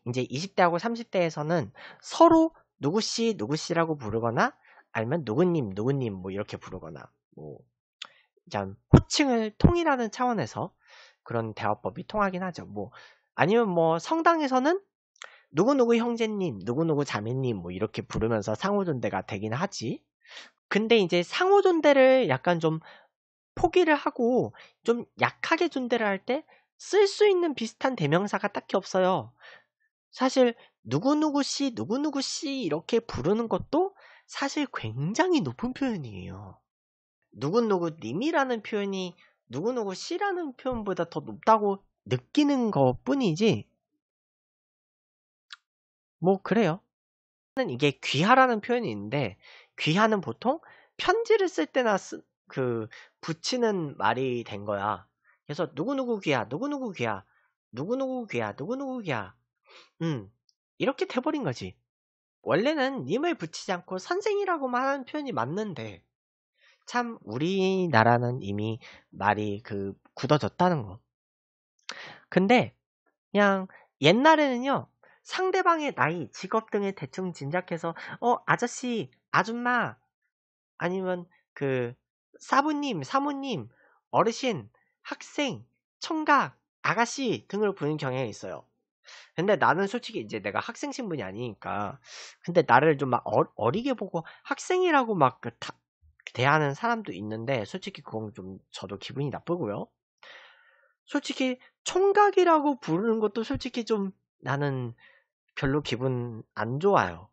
이제 20대하고 30대에서는 서로 누구씨 누구씨라고 부르거나 아니면 누구님 누구님 뭐 이렇게 부르거나 뭐 일단 호칭을 통일하는 차원에서 그런 대화법이 통하긴 하죠. 뭐 아니면 뭐 성당에서는 누구누구 형제님, 누구누구 자매님 뭐 이렇게 부르면서 상호존대가 되긴 하지. 근데 이제 상호존대를 약간 좀 포기를 하고 좀 약하게 존대를할 때 쓸 수 있는 비슷한 대명사가 딱히 없어요. 사실 누구누구 씨, 누구누구 씨 이렇게 부르는 것도 사실 굉장히 높은 표현이에요. 누구누구 님이라는 표현이 누구누구 씨라는 표현보다 더 높다고 느끼는 것 뿐이지. 뭐, 그래요. 이게 귀하라는 표현이 있는데, 귀하는 보통 편지를 쓸 때나 쓰, 그 붙이는 말이 된 거야. 그래서 누구누구 귀야, 누구누구 귀야, 누구누구 귀야, 누구누구 귀야. 음, 이렇게 돼버린 거지. 원래는 님을 붙이지 않고 선생이라고만 하는 표현이 맞는데, 참, 우리나라는 이미 말이 그, 굳어졌다는 거. 근데, 그냥, 옛날에는요, 상대방의 나이, 직업 등을 대충 짐작해서, 어, 아저씨, 아줌마, 아니면 그, 사부님, 사모님, 어르신, 학생, 청각 아가씨 등을로부는 경향이 있어요. 근데 나는 솔직히 이제 내가 학생 신분이 아니니까 근데 나를 좀막 어, 어리게 보고 학생이라고 막그 대하는 사람도 있는데 솔직히 그건 좀 저도 기분이 나쁘고요. 솔직히 총각이라고 부르는 것도 솔직히 좀 나는
별로 기분 안 좋아요.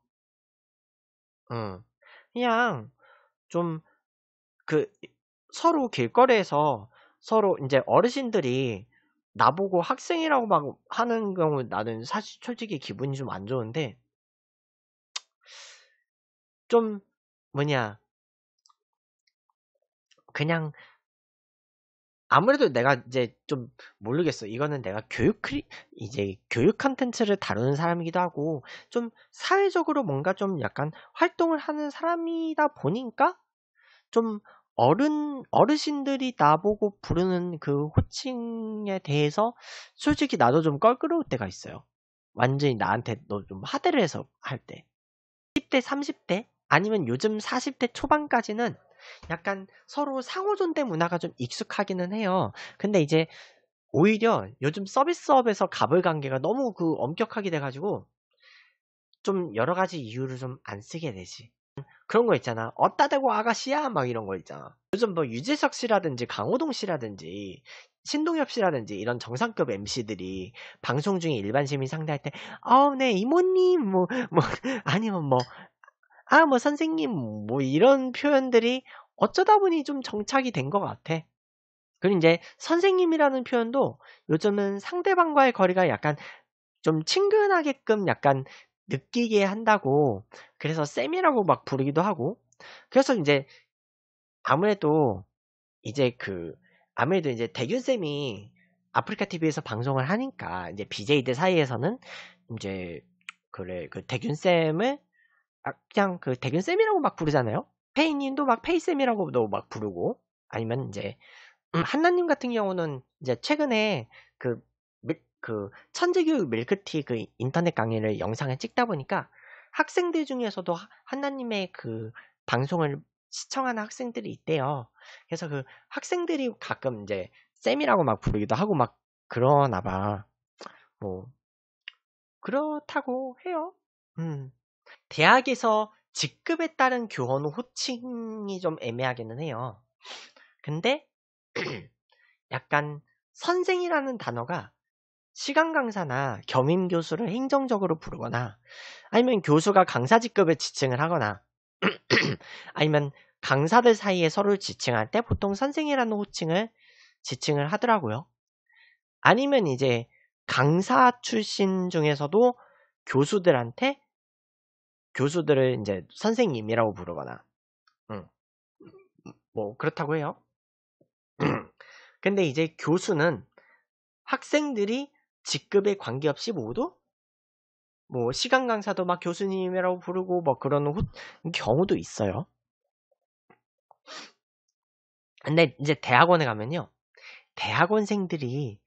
응. 그냥 좀그 서로 길거리에서 서로
이제 어르신들이 나보고 학생이라고 막 하는 경우 나는 사실
솔직히 기분이 좀 안 좋은데 좀 뭐냐 그냥 아무래도
내가 이제 좀 모르겠어. 이거는 내가 교육 크리, 이제 교육 컨텐츠를 다루는 사람이기도 하고 좀 사회적으로 뭔가 좀 약간 활동을 하는 사람이다 보니까 좀 어른, 어르신들이 나보고 부르는 그 호칭에 대해서 솔직히 나도 좀 껄끄러울 때가 있어요. 완전히 나한테 너 좀 하대를 해서 할 때. 10대, 30대, 아니면 요즘 40대 초반까지는 약간 서로 상호존대 문화가 좀 익숙하기는 해요. 근데 이제 오히려 요즘 서비스업에서 갑을 관계가 너무 그 엄격하게 돼가지고 좀 여러 가지 이유를 좀 안 쓰게 되지. 그런 거 있잖아. 어따 대고 아가씨야 막 이런 거 있잖아. 요즘 뭐 유재석 씨라든지 강호동 씨라든지 신동엽 씨라든지 이런 정상급 MC들이 방송 중에 일반 시민 상대할 때, 어, 네, 이모님, 뭐, 뭐, 아니면 뭐, 아, 뭐, 선생님, 뭐, 이런 표현들이 어쩌다 보니 좀 정착이 된 것 같아. 그리고 이제 선생님이라는 표현도 요즘은 상대방과의 거리가 약간 좀 친근하게끔 약간 느끼게 한다고 그래서 쌤이라고 막 부르기도 하고 그래서 이제 아무래도 이제 그 아무래도 이제 대균 쌤이 아프리카 TV에서 방송을 하니까 이제 BJ들 사이에서는 이제 그래 그 대균 쌤을 아, 그냥 그 대균 쌤이라고 막 부르잖아요. 페이님도 막 페이 쌤이라고도 막 부르고 아니면 이제 한나님 같은 경우는 이제 최근에 그, 그 천재교육 밀크티 그 인터넷 강의를 영상에 찍다 보니까 학생들 중에서도 하나님의 그 방송을 시청하는 학생들이 있대요. 그래서 그 학생들이 가끔 이제 쌤이라고 막 부르기도 하고 막 그러나 봐. 뭐
그렇다고 해요.
음. 대학에서 직급에 따른 교원 호칭이 좀 애매하기는 해요. 근데 약간 선생이라는 단어가 시간 강사나 겸임 교수를 행정적으로 부르거나 아니면 교수가 강사 직급에 지칭을 하거나 아니면 강사들 사이에 서로를 지칭할 때 보통 선생이라는 호칭을 지칭을 하더라고요. 아니면 이제 강사 출신 중에서도 교수들한테 교수들을 이제 선생님이라고 부르거나 음, 뭐 그렇다고 해요. 근데 이제 교수는 학생들이 직급에 관계없이 모두 뭐 시간 강사도 막 교수님이라고 부르고 뭐 그런 호, 경우도 있어요. 근데 이제 대학원에 가면요. 대학원생들이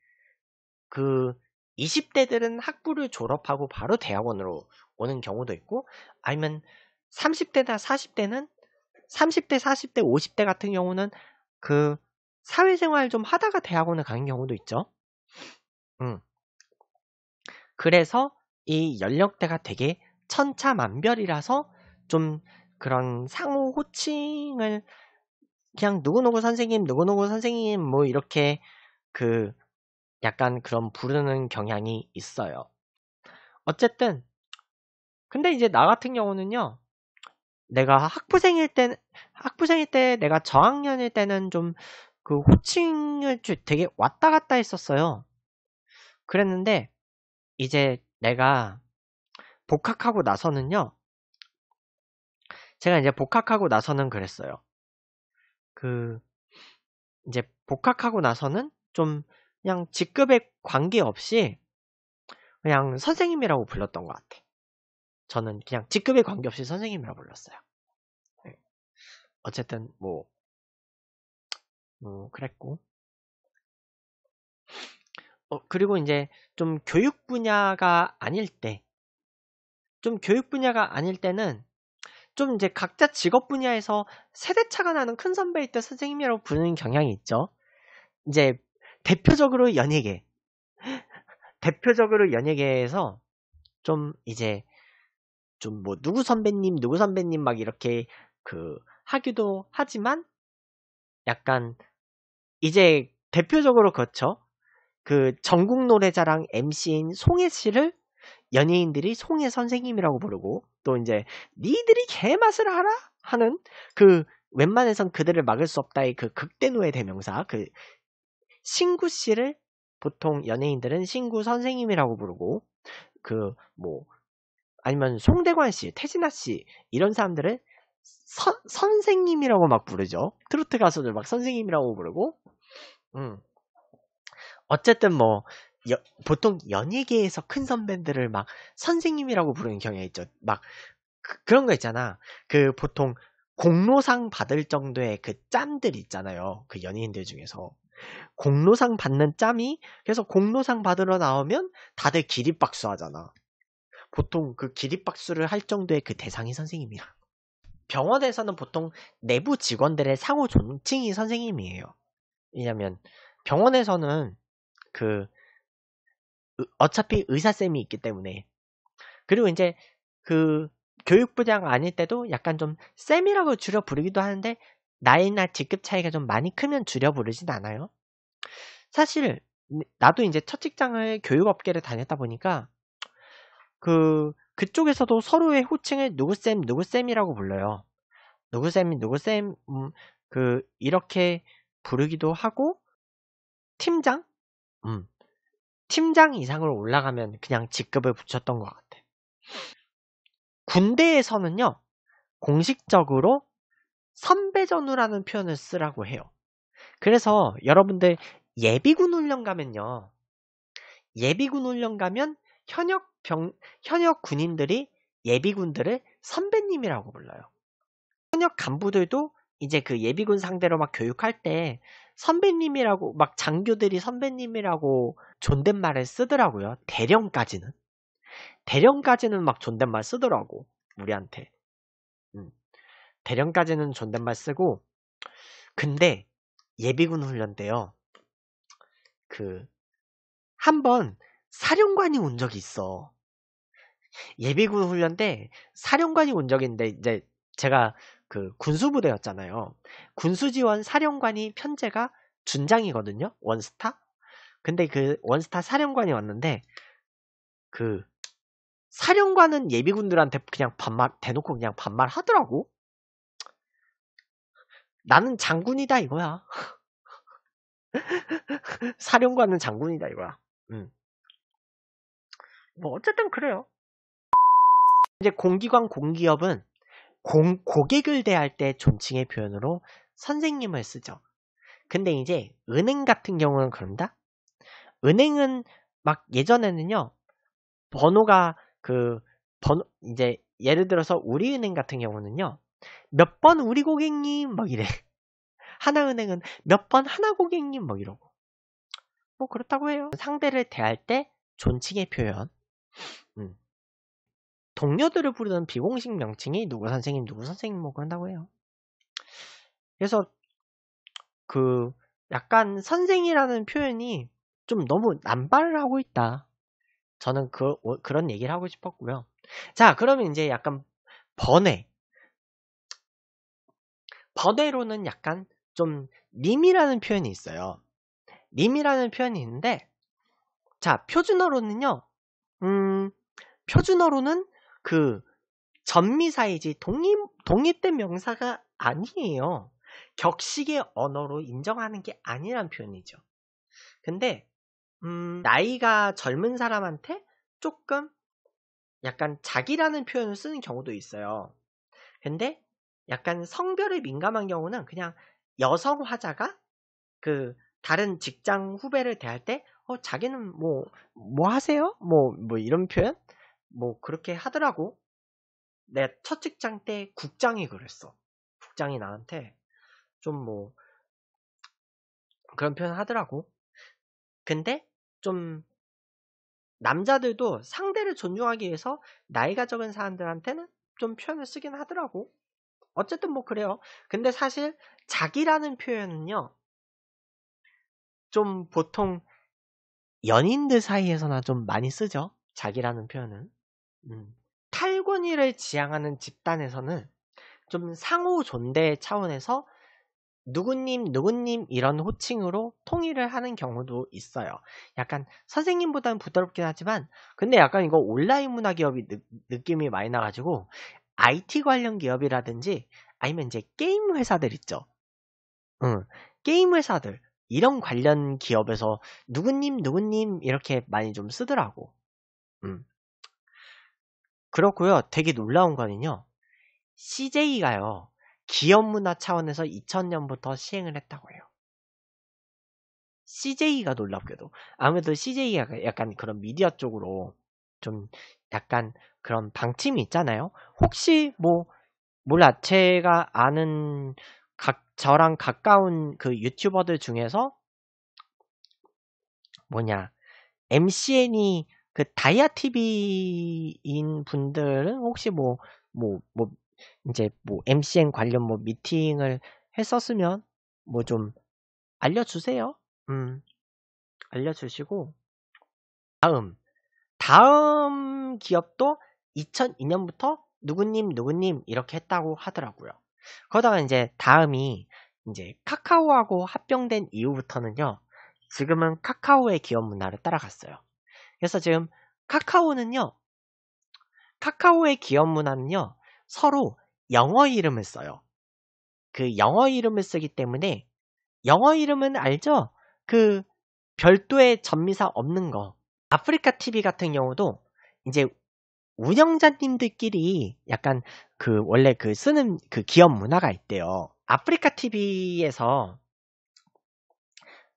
그 20대들은 학부를 졸업하고 바로 대학원으로 오는 경우도 있고 아니면 30대나 40대는 30대, 40대, 50대 같은 경우는 그 사회생활 좀 하다가 대학원을 가는 경우도 있죠. 음. 그래서 이 연령대가 되게 천차만별이라서 좀 그런 상호 호칭을 그냥 누구누구 선생님, 누구누구 선생님 뭐 이렇게 그 약간 그런 부르는 경향이 있어요. 어쨌든 근데 이제 나 같은 경우는요. 내가 학부생일 때 학부생일 때 내가 저학년일 때는 좀 그 호칭을 되게 왔다 갔다 했었어요. 그랬는데 이제 내가 복학하고 나서는요. 제가 이제 복학하고 나서는 그랬어요. 그 이제 복학하고 나서는 좀 그냥 직급에 관계없이 그냥 선생님이라고
불렀던 것 같아. 저는 그냥 직급에 관계없이 선생님이라고 불렀어요. 네. 어쨌든 뭐, 뭐 그랬고 어, 그리고 이제 좀 교육 분야가 아닐
때, 좀 교육 분야가 아닐 때는 좀 이제 각자 직업 분야에서 세대차가 나는 큰 선배일 때 선생님이라고 부르는 경향이 있죠. 이제 대표적으로 연예계. 대표적으로 연예계에서 좀 이제 좀 뭐 누구 선배님, 누구 선배님 막 이렇게 그 하기도 하지만 약간 이제 대표적으로 그렇죠. 그 전국 노래자랑 MC인 송혜 씨를 연예인들이 송혜 선생님이라고 부르고 또 이제 니들이 개맛을 알아 하는 그 웬만해선 그들을 막을 수 없다의 그 극대노의 대명사 그 신구 씨를 보통 연예인들은 신구 선생님이라고 부르고 그 뭐 아니면 송대관 씨, 태진아 씨 이런 사람들은 선, 선생님이라고 막 부르죠. 트로트 가수들 막 선생님이라고 부르고 음. 어쨌든 뭐 여, 보통 연예계에서 큰 선배들을 막 선생님이라고 부르는 경향이 있죠. 막 그, 런거 있잖아. 그 보통 공로상 받을 정도의 그 짬들 있잖아요. 그 연예인들 중에서. 공로상 받는 짬이 그래서 공로상 받으러 나오면 다들 기립박수 하잖아. 보통 그 기립박수를 할 정도의 그 대상이 선생님이야. 병원에서는 보통 내부 직원들의 상호 존칭이 선생님이에요. 왜냐면 병원에서는 그 어차피 의사쌤이 있기 때문에 그리고 이제 그 교육부장 아닐 때도 약간 좀 쌤이라고 줄여 부르기도 하는데 나이나 직급 차이가 좀 많이 크면 줄여 부르진 않아요. 사실 네, 나도 이제 첫 직장을 교육업계를 다녔다 보니까 그 그쪽에서도 서로의 호칭을 누구쌤 누구쌤이라고 불러요. 누구쌤 누구쌤 음, 그 이렇게 부르기도 하고 팀장 음. 팀장 이상으로 올라가면 그냥 직급을 붙였던 것 같아. 군대에서는요, 공식적으로 선배 전우라는 표현을 쓰라고 해요. 그래서 여러분들 예비군 훈련 가면요. 예비군 훈련 가면 현역 병, 현역 군인들이 예비군들을 선배님이라고 불러요. 현역 간부들도 이제 그 예비군 상대로 막 교육할 때 선배님이라고 막 장교들이 선배님이라고 존댓말을 쓰더라고요. 대령까지는 대령까지는 막 존댓말 쓰더라고 우리한테. 음. 대령까지는 존댓말 쓰고 근데 예비군 훈련 때요. 그 한번 사령관이 온 적이 있어. 예비군 훈련 때 사령관이 온 적인데 이제 제가 그 군수부대였잖아요. 군수지원 사령관이 편제가 준장이거든요. 원스타. 근데 그 원스타 사령관이 왔는데 그 사령관은 예비군들한테 그냥 반말 대놓고 그냥 반말하더라고.
나는 장군이다 이거야. 사령관은 장군이다 이거야. 음. 뭐 어쨌든 그래요.
이제 공기관 공기업은 공, 고객을 대할 때 존칭의 표현으로 선생님을 쓰죠. 근데 이제 은행 같은 경우는 그런다? 은행은 막 예전에는요, 번호가 그, 번호 이제 예를 들어서 우리은행 같은 경우는요, 몇 번 우리 고객님 막 이래. 하나은행은 몇 번 하나 고객님 막 이러고. 뭐 그렇다고 해요. 상대를 대할 때 존칭의 표현. 음. 동료들을 부르는 비공식 명칭이 누구 선생님, 누구 선생님 뭐고 한다고 해요. 그래서 그 약간 선생이라는 표현이 좀 너무 남발을 하고 있다. 저는 그, 어, 그런 얘기를 하고 싶었고요. 자, 그러면 이제 약간 번외. 번외로는 약간 좀 님이라는 표현이 있어요. 님이라는 표현이 있는데, 자, 표준어로는요, 음, 표준어로는 그 전미사이지 독립, 동의된 명사가 아니에요. 격식의 언어로 인정하는 게 아니란 표현이죠. 근데 음, 나이가 젊은 사람한테 조금 약간 자기라는 표현을 쓰는 경우도 있어요. 근데 약간 성별에 민감한 경우는 그냥 여성 화자가 그 다른 직장 후배를 대할 때 어, 자기는 뭐, 뭐 하세요? 뭐, 뭐 이런 표현? 뭐 그렇게 하더라고. 내 첫 직장 때 국장이 그랬어. 국장이 나한테 좀 뭐 그런 표현 하더라고. 근데 좀 남자들도 상대를 존중하기 위해서 나이가 적은 사람들한테는 좀 표현을 쓰긴 하더라고. 어쨌든 뭐 그래요. 근데 사실 자기라는 표현은요. 좀 보통 연인들 사이에서나 좀 많이 쓰죠. 자기라는 표현은. 음, 탈권위를 지향하는 집단에서는 좀 상호 존대 차원에서 누구님, 누구님 이런 호칭으로 통일을 하는 경우도 있어요. 약간 선생님보다는 부드럽긴 하지만, 근데 약간 이거 온라인 문화 기업이 느, 낌이 많이 나가지고, IT 관련 기업이라든지, 아니면 이제 게임 회사들 있죠. 응, 게임 회사들. 이런 관련 기업에서 누구님, 누구님 이렇게 많이 좀 쓰더라고. 음. 그렇고요. 되게 놀라운 거는요. CJ가요. 기업 문화 차원에서 2000년부터 시행을 했다고 해요. CJ가 놀랍게도 아무래도 CJ가 약간 그런 미디어 쪽으로 좀 약간 그런 방침이 있잖아요. 혹시 뭐 몰라 제가 아는 각 저랑 가까운 그 유튜버들 중에서 뭐냐 MCN이 그 다이아 TV인 분들은 혹시 뭐, 뭐, 뭐, 이제 뭐 MCN 관련 뭐 미팅을 했었으면 뭐 좀 알려주세요. 음, 알려주시고. 다음. 다음 기업도 2002년부터 누구님, 누구님 이렇게 했다고 하더라고요. 그러다가 이제 다음이 이제 카카오하고 합병된 이후부터는요. 지금은 카카오의 기업 문화를 따라갔어요. 그래서 지금 카카오는요, 카카오의 기업 문화는요, 서로 영어 이름을 써요. 그 영어 이름을 쓰기 때문에 영어 이름은 알죠? 그 별도의 전미사 없는 거. 아프리카 TV 같은 경우도 이제 운영자님들끼리 약간 그 원래 그 쓰는 그 기업 문화가 있대요. 아프리카 TV에서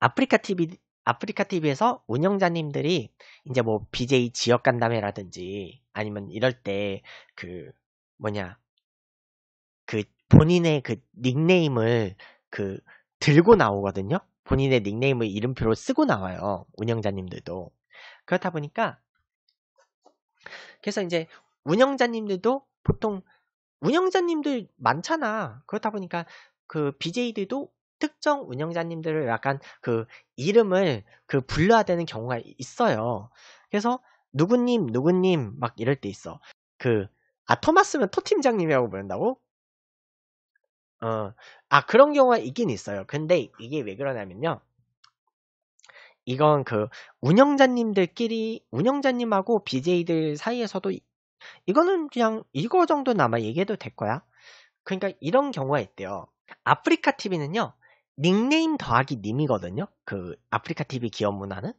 아프리카 TV 아프리카 TV에서 운영자님들이 이제 뭐 BJ 지역 간담회라든지 아니면 이럴 때 그 뭐냐 그 본인의 그 닉네임을 그 들고 나오거든요. 본인의 닉네임을 이름표로 쓰고 나와요. 운영자님들도 그렇다 보니까 그래서 이제 운영자님들도 보통 운영자님들 많잖아. 그렇다 보니까 그 BJ들도 특정 운영자님들을 약간 그 이름을 그 불러야 되는 경우가 있어요. 그래서 누구님, 누구님 막 이럴 때 있어. 그, 아, 토마스면 토팀장님이라고 부른다고? 어, 아, 그런 경우가 있긴 있어요. 근데 이게 왜 그러냐면요. 이건 그 운영자님들끼리, 운영자님하고 BJ들 사이에서도 이거는 그냥 이거 정도는 아마 얘기해도 될 거야. 그러니까 이런 경우가 있대요. 아프리카 TV는요, 닉네임 더하기 님이거든요. 그 아프리카 TV 기업 문화는.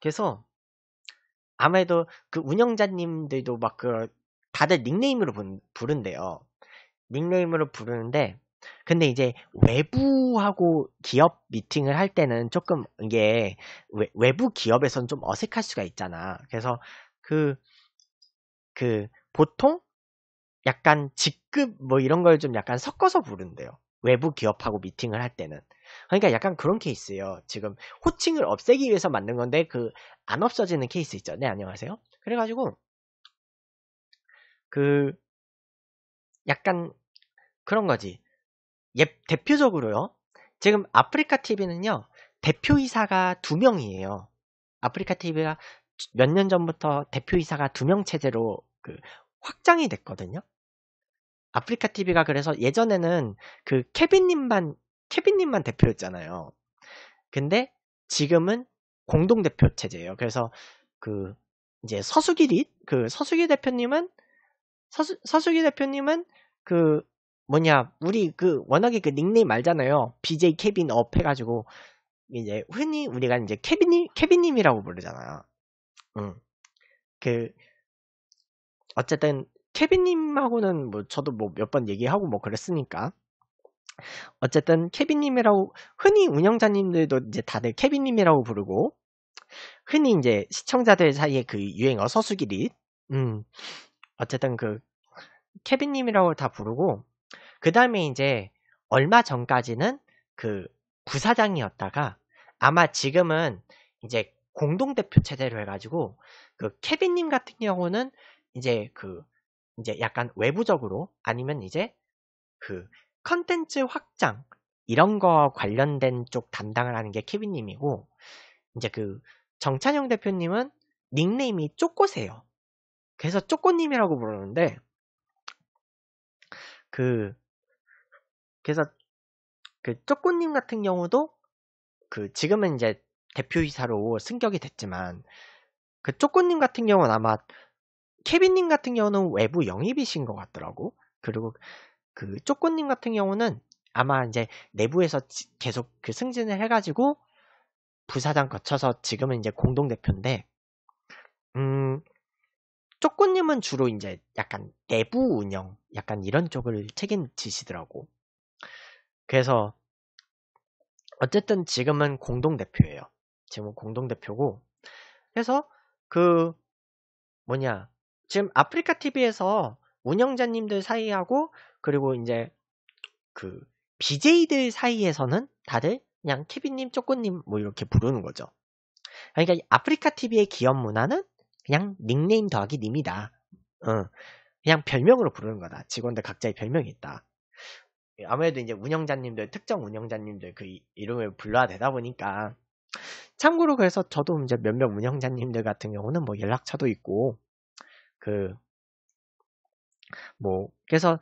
그래서 아무래도 그 운영자님들도 막 그 다들 닉네임으로 부, 부른대요. 닉네임으로 부르는데 근데 이제 외부하고 기업 미팅을 할 때는 조금 이게 외, 부 기업에선 좀 어색할 수가 있잖아. 그래서 그, 그, 보통 약간 직급 뭐 이런 걸 좀 약간 섞어서 부른대요. 외부 기업하고 미팅을 할 때는. 그러니까 약간 그런 케이스예요. 지금 호칭을 없애기 위해서 만든 건데 그 안 없어지는 케이스 있죠. 네, 안녕하세요. 그래가지고 그 약간 그런 거지. 예, 대표적으로요. 지금 아프리카 TV는요. 대표이사가 두 명이에요. 아프리카 TV가 몇 년 전부터 대표이사가 두 명 체제로 그 확장이 됐거든요. 아프리카 TV가 그래서 예전에는 그 케빈님만 케빈님만 대표였잖아요. 근데 지금은 공동 대표 체제예요. 그래서 그 이제 서수길이 그 서수길 대표님은 서수, 서수길 대표님은 그 뭐냐 우리 그 워낙에 그 닉네임 알잖아요. BJ 케빈 업 해가지고 이제 흔히 우리가 이제 케빈님 케빈님이라고 부르잖아요. 음. 그 어쨌든 케빈님하고는 뭐 저도 뭐 몇 번 얘기하고 뭐 그랬으니까 어쨌든 케빈님이라고 흔히 운영자님들도 이제 다들 케빈님이라고 부르고 흔히 이제 시청자들 사이에 그 유행어 서수기리 음 어쨌든 그 케빈님이라고 다 부르고 그 다음에 이제 얼마 전까지는 그 부사장이었다가 아마 지금은 이제 공동대표 체제로 해가지고 그 케빈님 같은 경우는 이제 그 이제 약간 외부적으로 아니면 이제 그 컨텐츠 확장 이런 거 관련된 쪽 담당을 하는 게 케빈님이고 이제 그 정찬영 대표님은 닉네임이 쪼꼬세요. 그래서 쪼꼬님이라고 부르는데
그 그래서 그
쪼꼬님 같은 경우도 그 지금은 이제 대표이사로 승격이 됐지만 그 쪼꼬님 같은 경우는 아마 케빈님 같은 경우는 외부 영입이신 것 같더라고. 그리고 그 쪼꼬님 같은 경우는 아마 이제 내부에서 계속 그 승진을 해가지고 부사장 거쳐서 지금은 이제 공동 대표인데, 음, 쪼꼬님은 주로 이제 약간 내부 운영, 약간 이런 쪽을 책임지시더라고. 그래서 어쨌든 지금은 공동 대표예요. 지금은 공동 대표고, 그래서 그 뭐냐 지금 아프리카 TV에서 운영자님들 사이하고 그리고 이제 그 BJ들 사이에서는 다들 그냥 케빈님, 쪼꼬님 뭐 이렇게 부르는 거죠. 그러니까 아프리카 TV의 기업 문화는 그냥 닉네임 더하기 님이다. 어, 그냥 별명으로 부르는 거다. 직원들 각자의 별명이 있다. 아무래도 이제 운영자님들, 특정 운영자님들 그 이름을 불러야 되다 보니까 참고로 그래서 저도 이제 몇몇 운영자님들 같은 경우는 뭐 연락처도 있고 그, 뭐, 그래서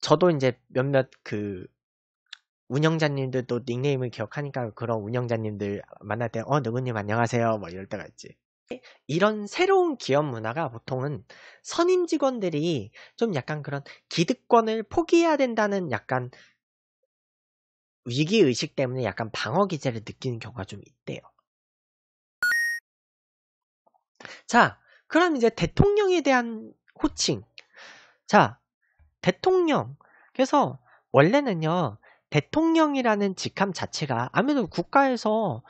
저도 이제 몇몇 그 운영자님들도 닉네임을 기억하니까 그런 운영자님들 만날 때, 어, 누구님 안녕하세요. 뭐 이럴 때가 있지. 이런 새로운 기업 문화가 보통은 선임 직원들이 좀 약간 그런 기득권을 포기해야 된다는 약간
위기의식 때문에 약간 방어 기제를 느끼는 경우가 좀 있대요. 자, 그럼 이제 대통령에 대한
호칭. 자, 대통령. 그래서 원래는요, 대통령이라는 직함 자체가 아무래도 국가에서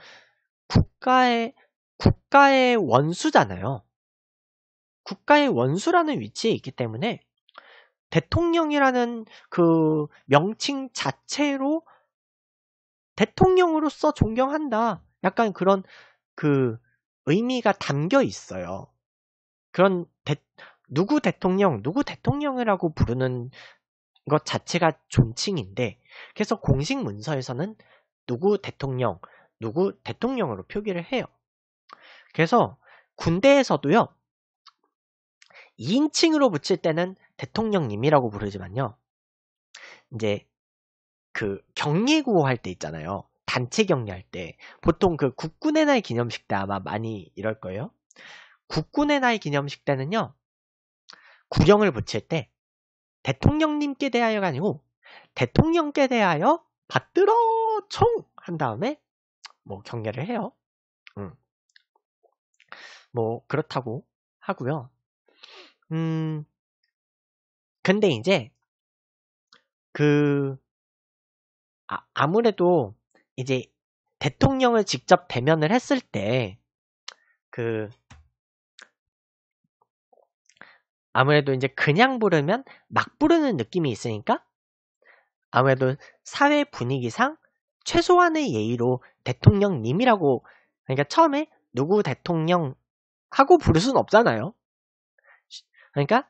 국가의 국가의 원수잖아요. 국가의 원수라는 위치에 있기 때문에 대통령이라는 그 명칭 자체로 대통령으로서 존경한다. 약간 그런 그 의미가 담겨 있어요. 그런 대, 누구 대통령, 누구 대통령이라고 부르는 것 자체가 존칭인데, 그래서 공식 문서에서는 누구 대통령, 누구 대통령으로 표기를 해요. 그래서 군대에서도요, 2인칭으로 붙일 때는 대통령님이라고 부르지만요, 이제 그 격리구호 할 때 있잖아요. 단체 격리할 때 보통 그 국군의 날 기념식 때 아마 많이 이럴 거예요. 국군의 날 기념식 때는요, 구령을 붙일 때 대통령님께 대하여가 아니고 대통령께 대하여 받들어 총! 한 다음에 뭐 경례를 해요.
음. 뭐 그렇다고 하고요. 음. 근데 이제 그 아, 아무래도 이제 대통령을 직접 대면을 했을 때그
아무래도 이제 그냥 부르면 막 부르는 느낌이 있으니까 아무래도 사회 분위기상 최소한의 예의로 대통령님이라고 그러니까
처음에 누구 대통령 하고 부를 순 없잖아요. 그러니까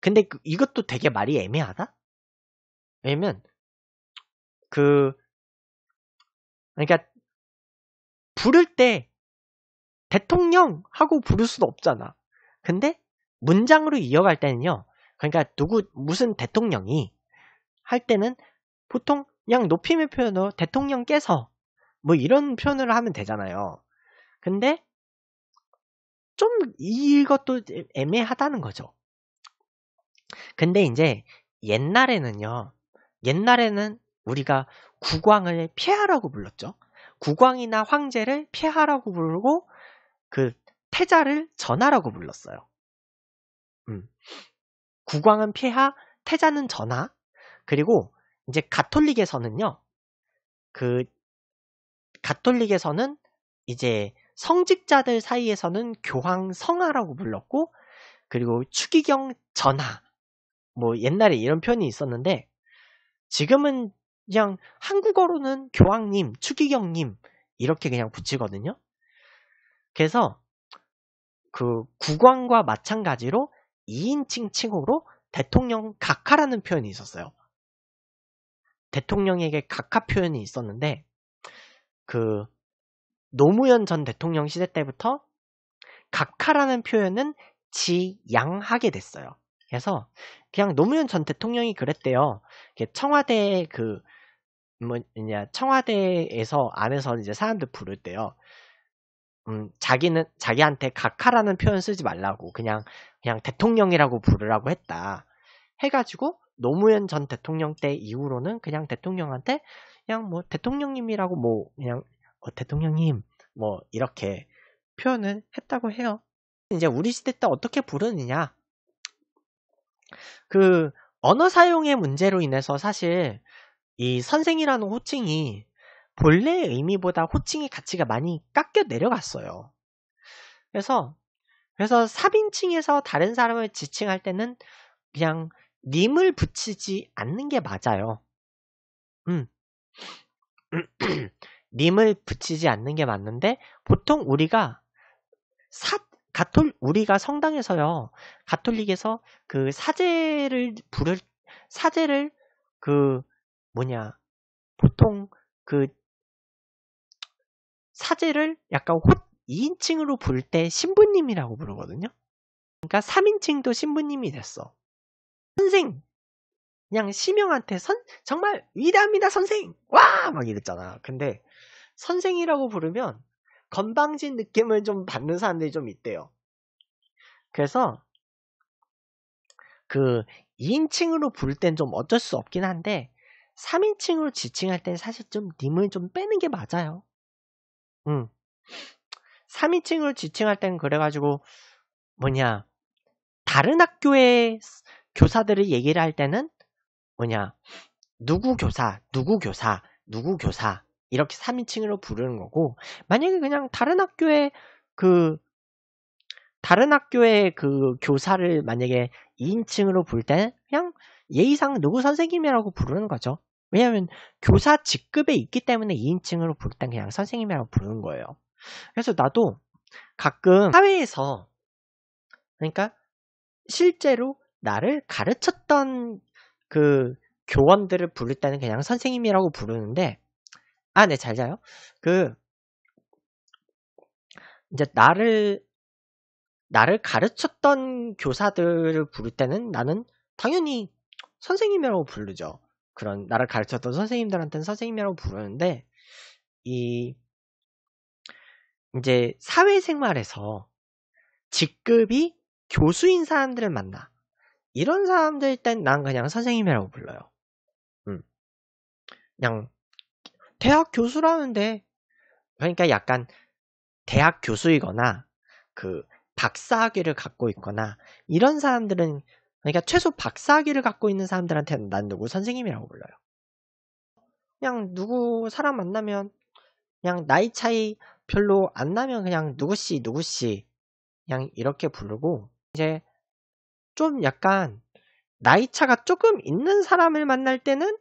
근데 그, 이것도 되게 말이 애매하다. 왜냐면 그 그러니까 부를 때 대통령 하고 부를 순 없잖아. 근데 문장으로
이어갈 때는요. 그러니까 누구 무슨 대통령이 할 때는 보통 그냥 높임의 표현으로 대통령께서 뭐 이런 표현을 하면 되잖아요. 근데 좀 이것도 애매하다는 거죠. 근데 이제 옛날에는요. 옛날에는 우리가 국왕을 폐하라고 불렀죠. 국왕이나 황제를 폐하라고 부르고 그 태자를 전하라고 불렀어요. 국왕은 폐하, 태자는 전하. 그리고 이제 가톨릭에서는요. 그 가톨릭에서는 이제 성직자들 사이에서는 교황 성하라고 불렀고 그리고 추기경 전하 뭐 옛날에 이런 표현이 있었는데 지금은 그냥 한국어로는 교황님, 추기경님 이렇게 그냥 붙이거든요. 그래서 그 국왕과 마찬가지로 2인칭 칭호로 대통령 각하라는 표현이 있었어요. 대통령에게 각하 표현이 있었는데 그 노무현 전 대통령 시대 때부터 각하라는 표현은 지양하게 됐어요. 그래서 그냥 노무현 전 대통령이 그랬대요. 청와대 그 뭐냐 청와대에서 안에서 이제 사람들 부를 때요. 음, 자기는 자기한테 각하라는 표현 쓰지 말라고 그냥 그냥 대통령이라고 부르라고 했다. 해가지고 노무현 전 대통령 때 이후로는 그냥 대통령한테 그냥 뭐 대통령님이라고 뭐 그냥 어, 대통령님 뭐 이렇게 표현을 했다고 해요. 이제 우리 시대 때 어떻게 부르느냐? 그 언어 사용의 문제로 인해서 사실 이 선생이라는 호칭이 본래의 의미보다 호칭의 가치가 많이 깎여 내려갔어요. 그래서 그래서 3인칭에서 다른 사람을 지칭할 때는 그냥 님을 붙이지 않는 게 맞아요. 음. 님을 붙이지 않는 게 맞는데 보통 우리가 사 가톨 우리가 성당에서요 가톨릭에서 그 사제를 부를 사제를 그
뭐냐 보통 그 사제를 약간 호, 2인칭으로 볼 때 신부님이라고 부르거든요. 그러니까 3인칭도
신부님이 됐어. 선생! 그냥 시명한테 선, 정말 위대합니다, 선생! 와! 막 이랬잖아. 근데 선생이라고 부르면 건방진 느낌을 좀 받는 사람들이 좀 있대요. 그래서 그 2인칭으로 부를 땐 좀 어쩔 수 없긴 한데 3인칭으로 지칭할 땐 사실 좀 님을 좀 빼는 게 맞아요. 응. 3인칭을 지칭할 때는 그래가지고 뭐냐 다른 학교의 교사들이 얘기를 할 때는 뭐냐 누구 교사 누구 교사 누구 교사 이렇게 3인칭으로 부르는 거고 만약에 그냥 다른 학교의 그 다른 학교의 그 교사를 만약에 2인칭으로 볼 때는 그냥 예의상 누구 선생님이라고 부르는 거죠. 왜냐하면 교사 직급에 있기 때문에 2인칭으로 부를 땐 그냥 선생님이라고 부르는 거예요. 그래서 나도 가끔 사회에서 그러니까 실제로 나를 가르쳤던 그 교원들을 부를 때는 그냥 선생님이라고 부르는데 아네잘 자요 그 이제 나를 나를 가르쳤던 교사들을 부를 때는 나는 당연히 선생님이라고 부르죠 그런 나를 가르쳤던 선생님들한테는 선생님이라고 부르는데 이 이제 사회생활에서 직급이 교수인 사람들을 만나. 이런 사람들 땐 난 그냥 선생님이라고 불러요. 음. 그냥 대학 교수라는데 그러니까 약간 대학 교수이거나 그 박사학위를 갖고 있거나 이런 사람들은 그러니까 최소 박사학위를 갖고 있는 사람들한테는 난 누구 선생님이라고 불러요. 그냥 누구 사람 만나면 그냥 나이 차이 별로 안 나면 그냥 누구씨 누구씨 그냥 이렇게 부르고 이제 좀 약간 나이차가 조금 있는 사람을 만날 때는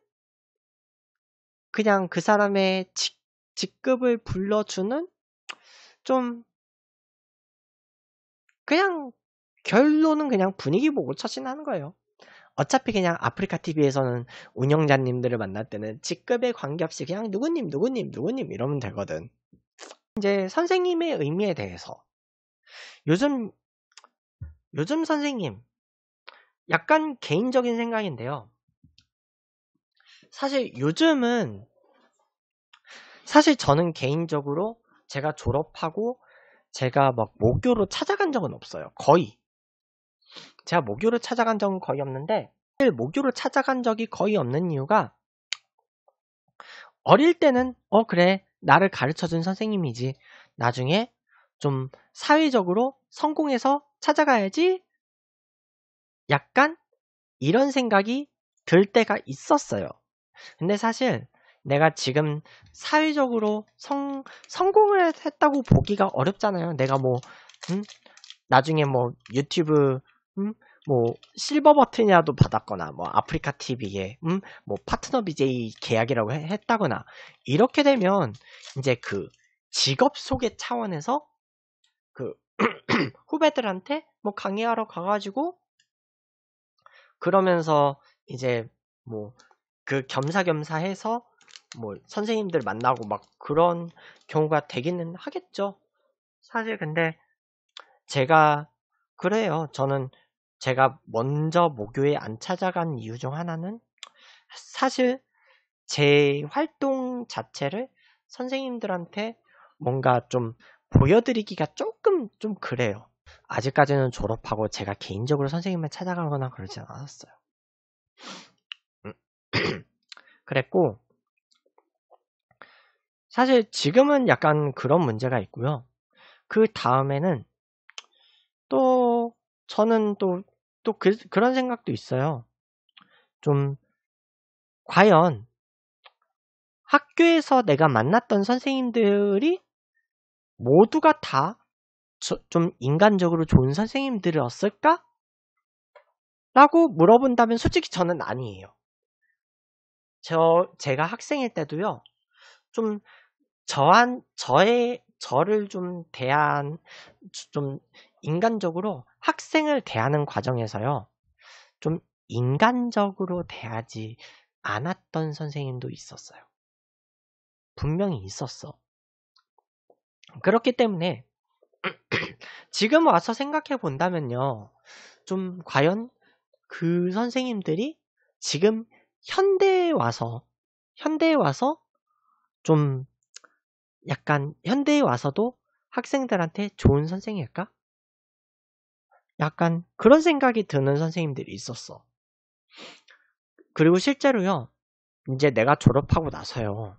그냥 그 사람의 직, 직급을 불러주는 좀 그냥 결론은 그냥 분위기
보고 처신하는 거예요. 어차피 그냥 아프리카 TV에서는 운영자님들을 만날 때는 직급에 관계없이 그냥 누구님 누구님 누구님 이러면 되거든. 이제 선생님의 의미에 대해서 요즘 요즘 선생님 약간 개인적인 생각인데요. 사실 요즘은 사실 저는 개인적으로 제가 졸업하고 제가 막 모교로 찾아간 적은 없어요. 거의. 제가 모교로 찾아간 적은 거의 없는데 사실 모교를 찾아간 적이 거의 없는 이유가 어릴 때는 어 그래 나를 가르쳐준 선생님이지 나중에 좀 사회적으로 성공해서 찾아가야지 약간 이런 생각이 들 때가 있었어요. 근데 사실 내가 지금 사회적으로 성, 성공을 했다고 보기가 어렵잖아요. 내가 뭐, 음? 나중에 뭐 유튜브, 음? 뭐 실버 버튼이라도 받았거나 뭐 아프리카 TV에 음뭐 파트너 BJ 계약이라고 해, 했다거나 이렇게 되면 이제 그 직업 소개 차원에서 그 후배들한테 뭐 강의하러 가가지고 그러면서 이제 뭐 그 겸사겸사 해서 뭐 선생님들 만나고 막 그런 경우가 되기는 하겠죠. 사실 근데 제가 그래요. 저는 제가 먼저 목요에 안 찾아간 이유 중 하나는 사실 제 활동 자체를 선생님들한테 뭔가 좀 보여드리기가 조금 좀 그래요. 아직까지는 졸업하고 제가 개인적으로 선생님을 찾아가거나 그러진 않았어요. 그랬고, 사실 지금은 약간 그런 문제가 있고요. 그 다음에는 또 저는 또, 또 그, 그런 생각도 있어요. 좀, 과연 학교에서 내가 만났던 선생님들이 모두가 다 좀 인간적으로 좋은 선생님들이었을까? 라고 물어본다면 솔직히 저는 아니에요. 저, 제가 학생일 때도요, 좀, 저한, 저의, 저를 좀 대한, 좀 인간적으로 학생을 대하는 과정에서요, 좀 인간적으로 대하지 않았던 선생님도 있었어요. 분명히 있었어. 그렇기 때문에 지금 와서 생각해 본다면요. 좀 과연 그 선생님들이 지금 현대에 와서, 현대에 와서 좀 약간 현대에 와서도 학생들한테 좋은 선생일까? 약간 그런 생각이 드는 선생님들이 있었어. 그리고 실제로요, 이제 내가 졸업하고 나서요.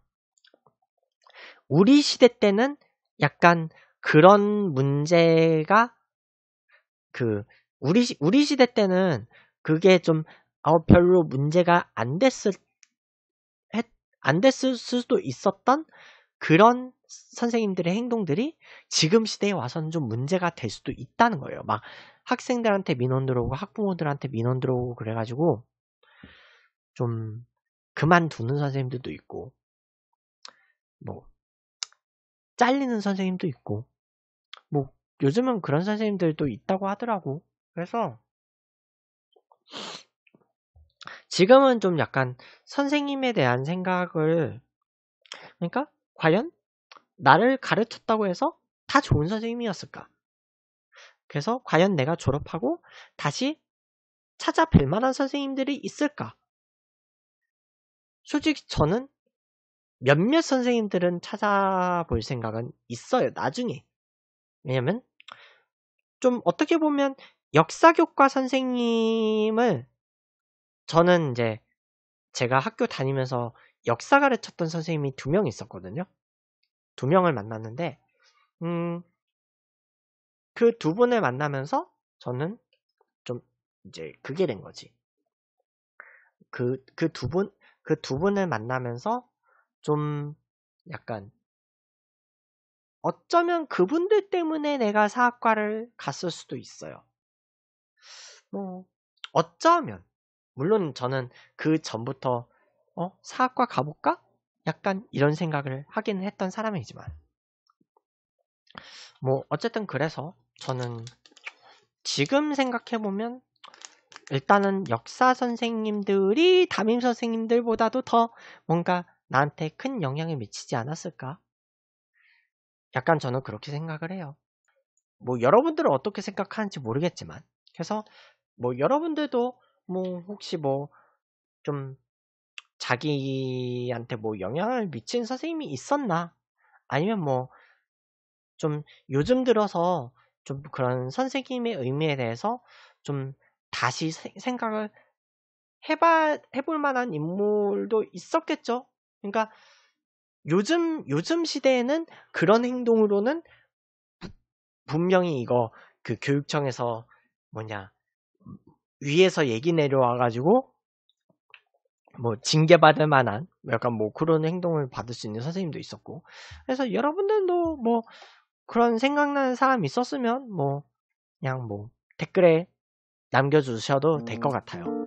우리 시대 때는 약간 그런 문제가 그 우리 시, 우리 시대 때는 그게 좀 어, 별로 문제가 안 됐을 했, 안 됐을 수도 있었던 그런 선생님들의 행동들이 지금 시대에 와서는 좀 문제가 될 수도 있다는 거예요. 막 학생들한테 민원 들어오고 학부모들한테 민원 들어오고 그래가지고 좀 그만두는
선생님들도 있고 뭐 잘리는 선생님도 있고 뭐 요즘은 그런 선생님들도 있다고 하더라고 그래서
지금은 좀 약간 선생님에 대한 생각을 그러니까 과연 나를 가르쳤다고 해서 다 좋은 선생님이었을까 그래서 과연 내가 졸업하고 다시 찾아뵐 만한 선생님들이 있을까? 솔직히 저는 몇몇 선생님들은 찾아볼 생각은 있어요. 나중에. 왜냐면 좀 어떻게 보면 역사교과 선생님을 저는 이제 제가 학교 다니면서 역사 가르쳤던 선생님이 두 명 있었거든요. 두 명을 만났는데, 음, 그두 분을 만나면서 저는 좀
이제 그게 된 거지. 그, 그 두 분, 그 두 분을 만나면서 좀 약간 어쩌면
그분들 때문에 내가 사학과를 갔을 수도 있어요. 뭐, 어쩌면. 물론 저는 그 전부터, 어, 사학과 가볼까? 약간 이런 생각을 하긴 했던 사람이지만. 뭐, 어쨌든 그래서 저는 지금 생각해보면 일단은 역사 선생님들이 담임 선생님들보다도 더 뭔가 나한테 큰 영향을 미치지 않았을까? 약간 저는 그렇게 생각을 해요. 뭐 여러분들은 어떻게 생각하는지 모르겠지만 그래서 뭐 여러분들도 뭐 혹시 뭐 좀 자기한테 뭐 영향을 미친 선생님이 있었나? 아니면 뭐 좀 요즘 들어서 좀 그런 선생님의 의미에 대해서 좀 다시 생각을 해봐 해볼 만한 인물도 있었겠죠. 그러니까 요즘 요즘 시대에는 그런 행동으로는 분명히 이거 그 교육청에서 뭐냐 위에서 얘기 내려와가지고 뭐 징계받을 만한 약간 뭐 그런 행동을 받을 수 있는 선생님도 있었고 그래서
여러분들도 뭐
그런 생각나는 사람 있었으면 뭐 그냥 뭐 댓글에 남겨주셔도 될것 음. 같아요.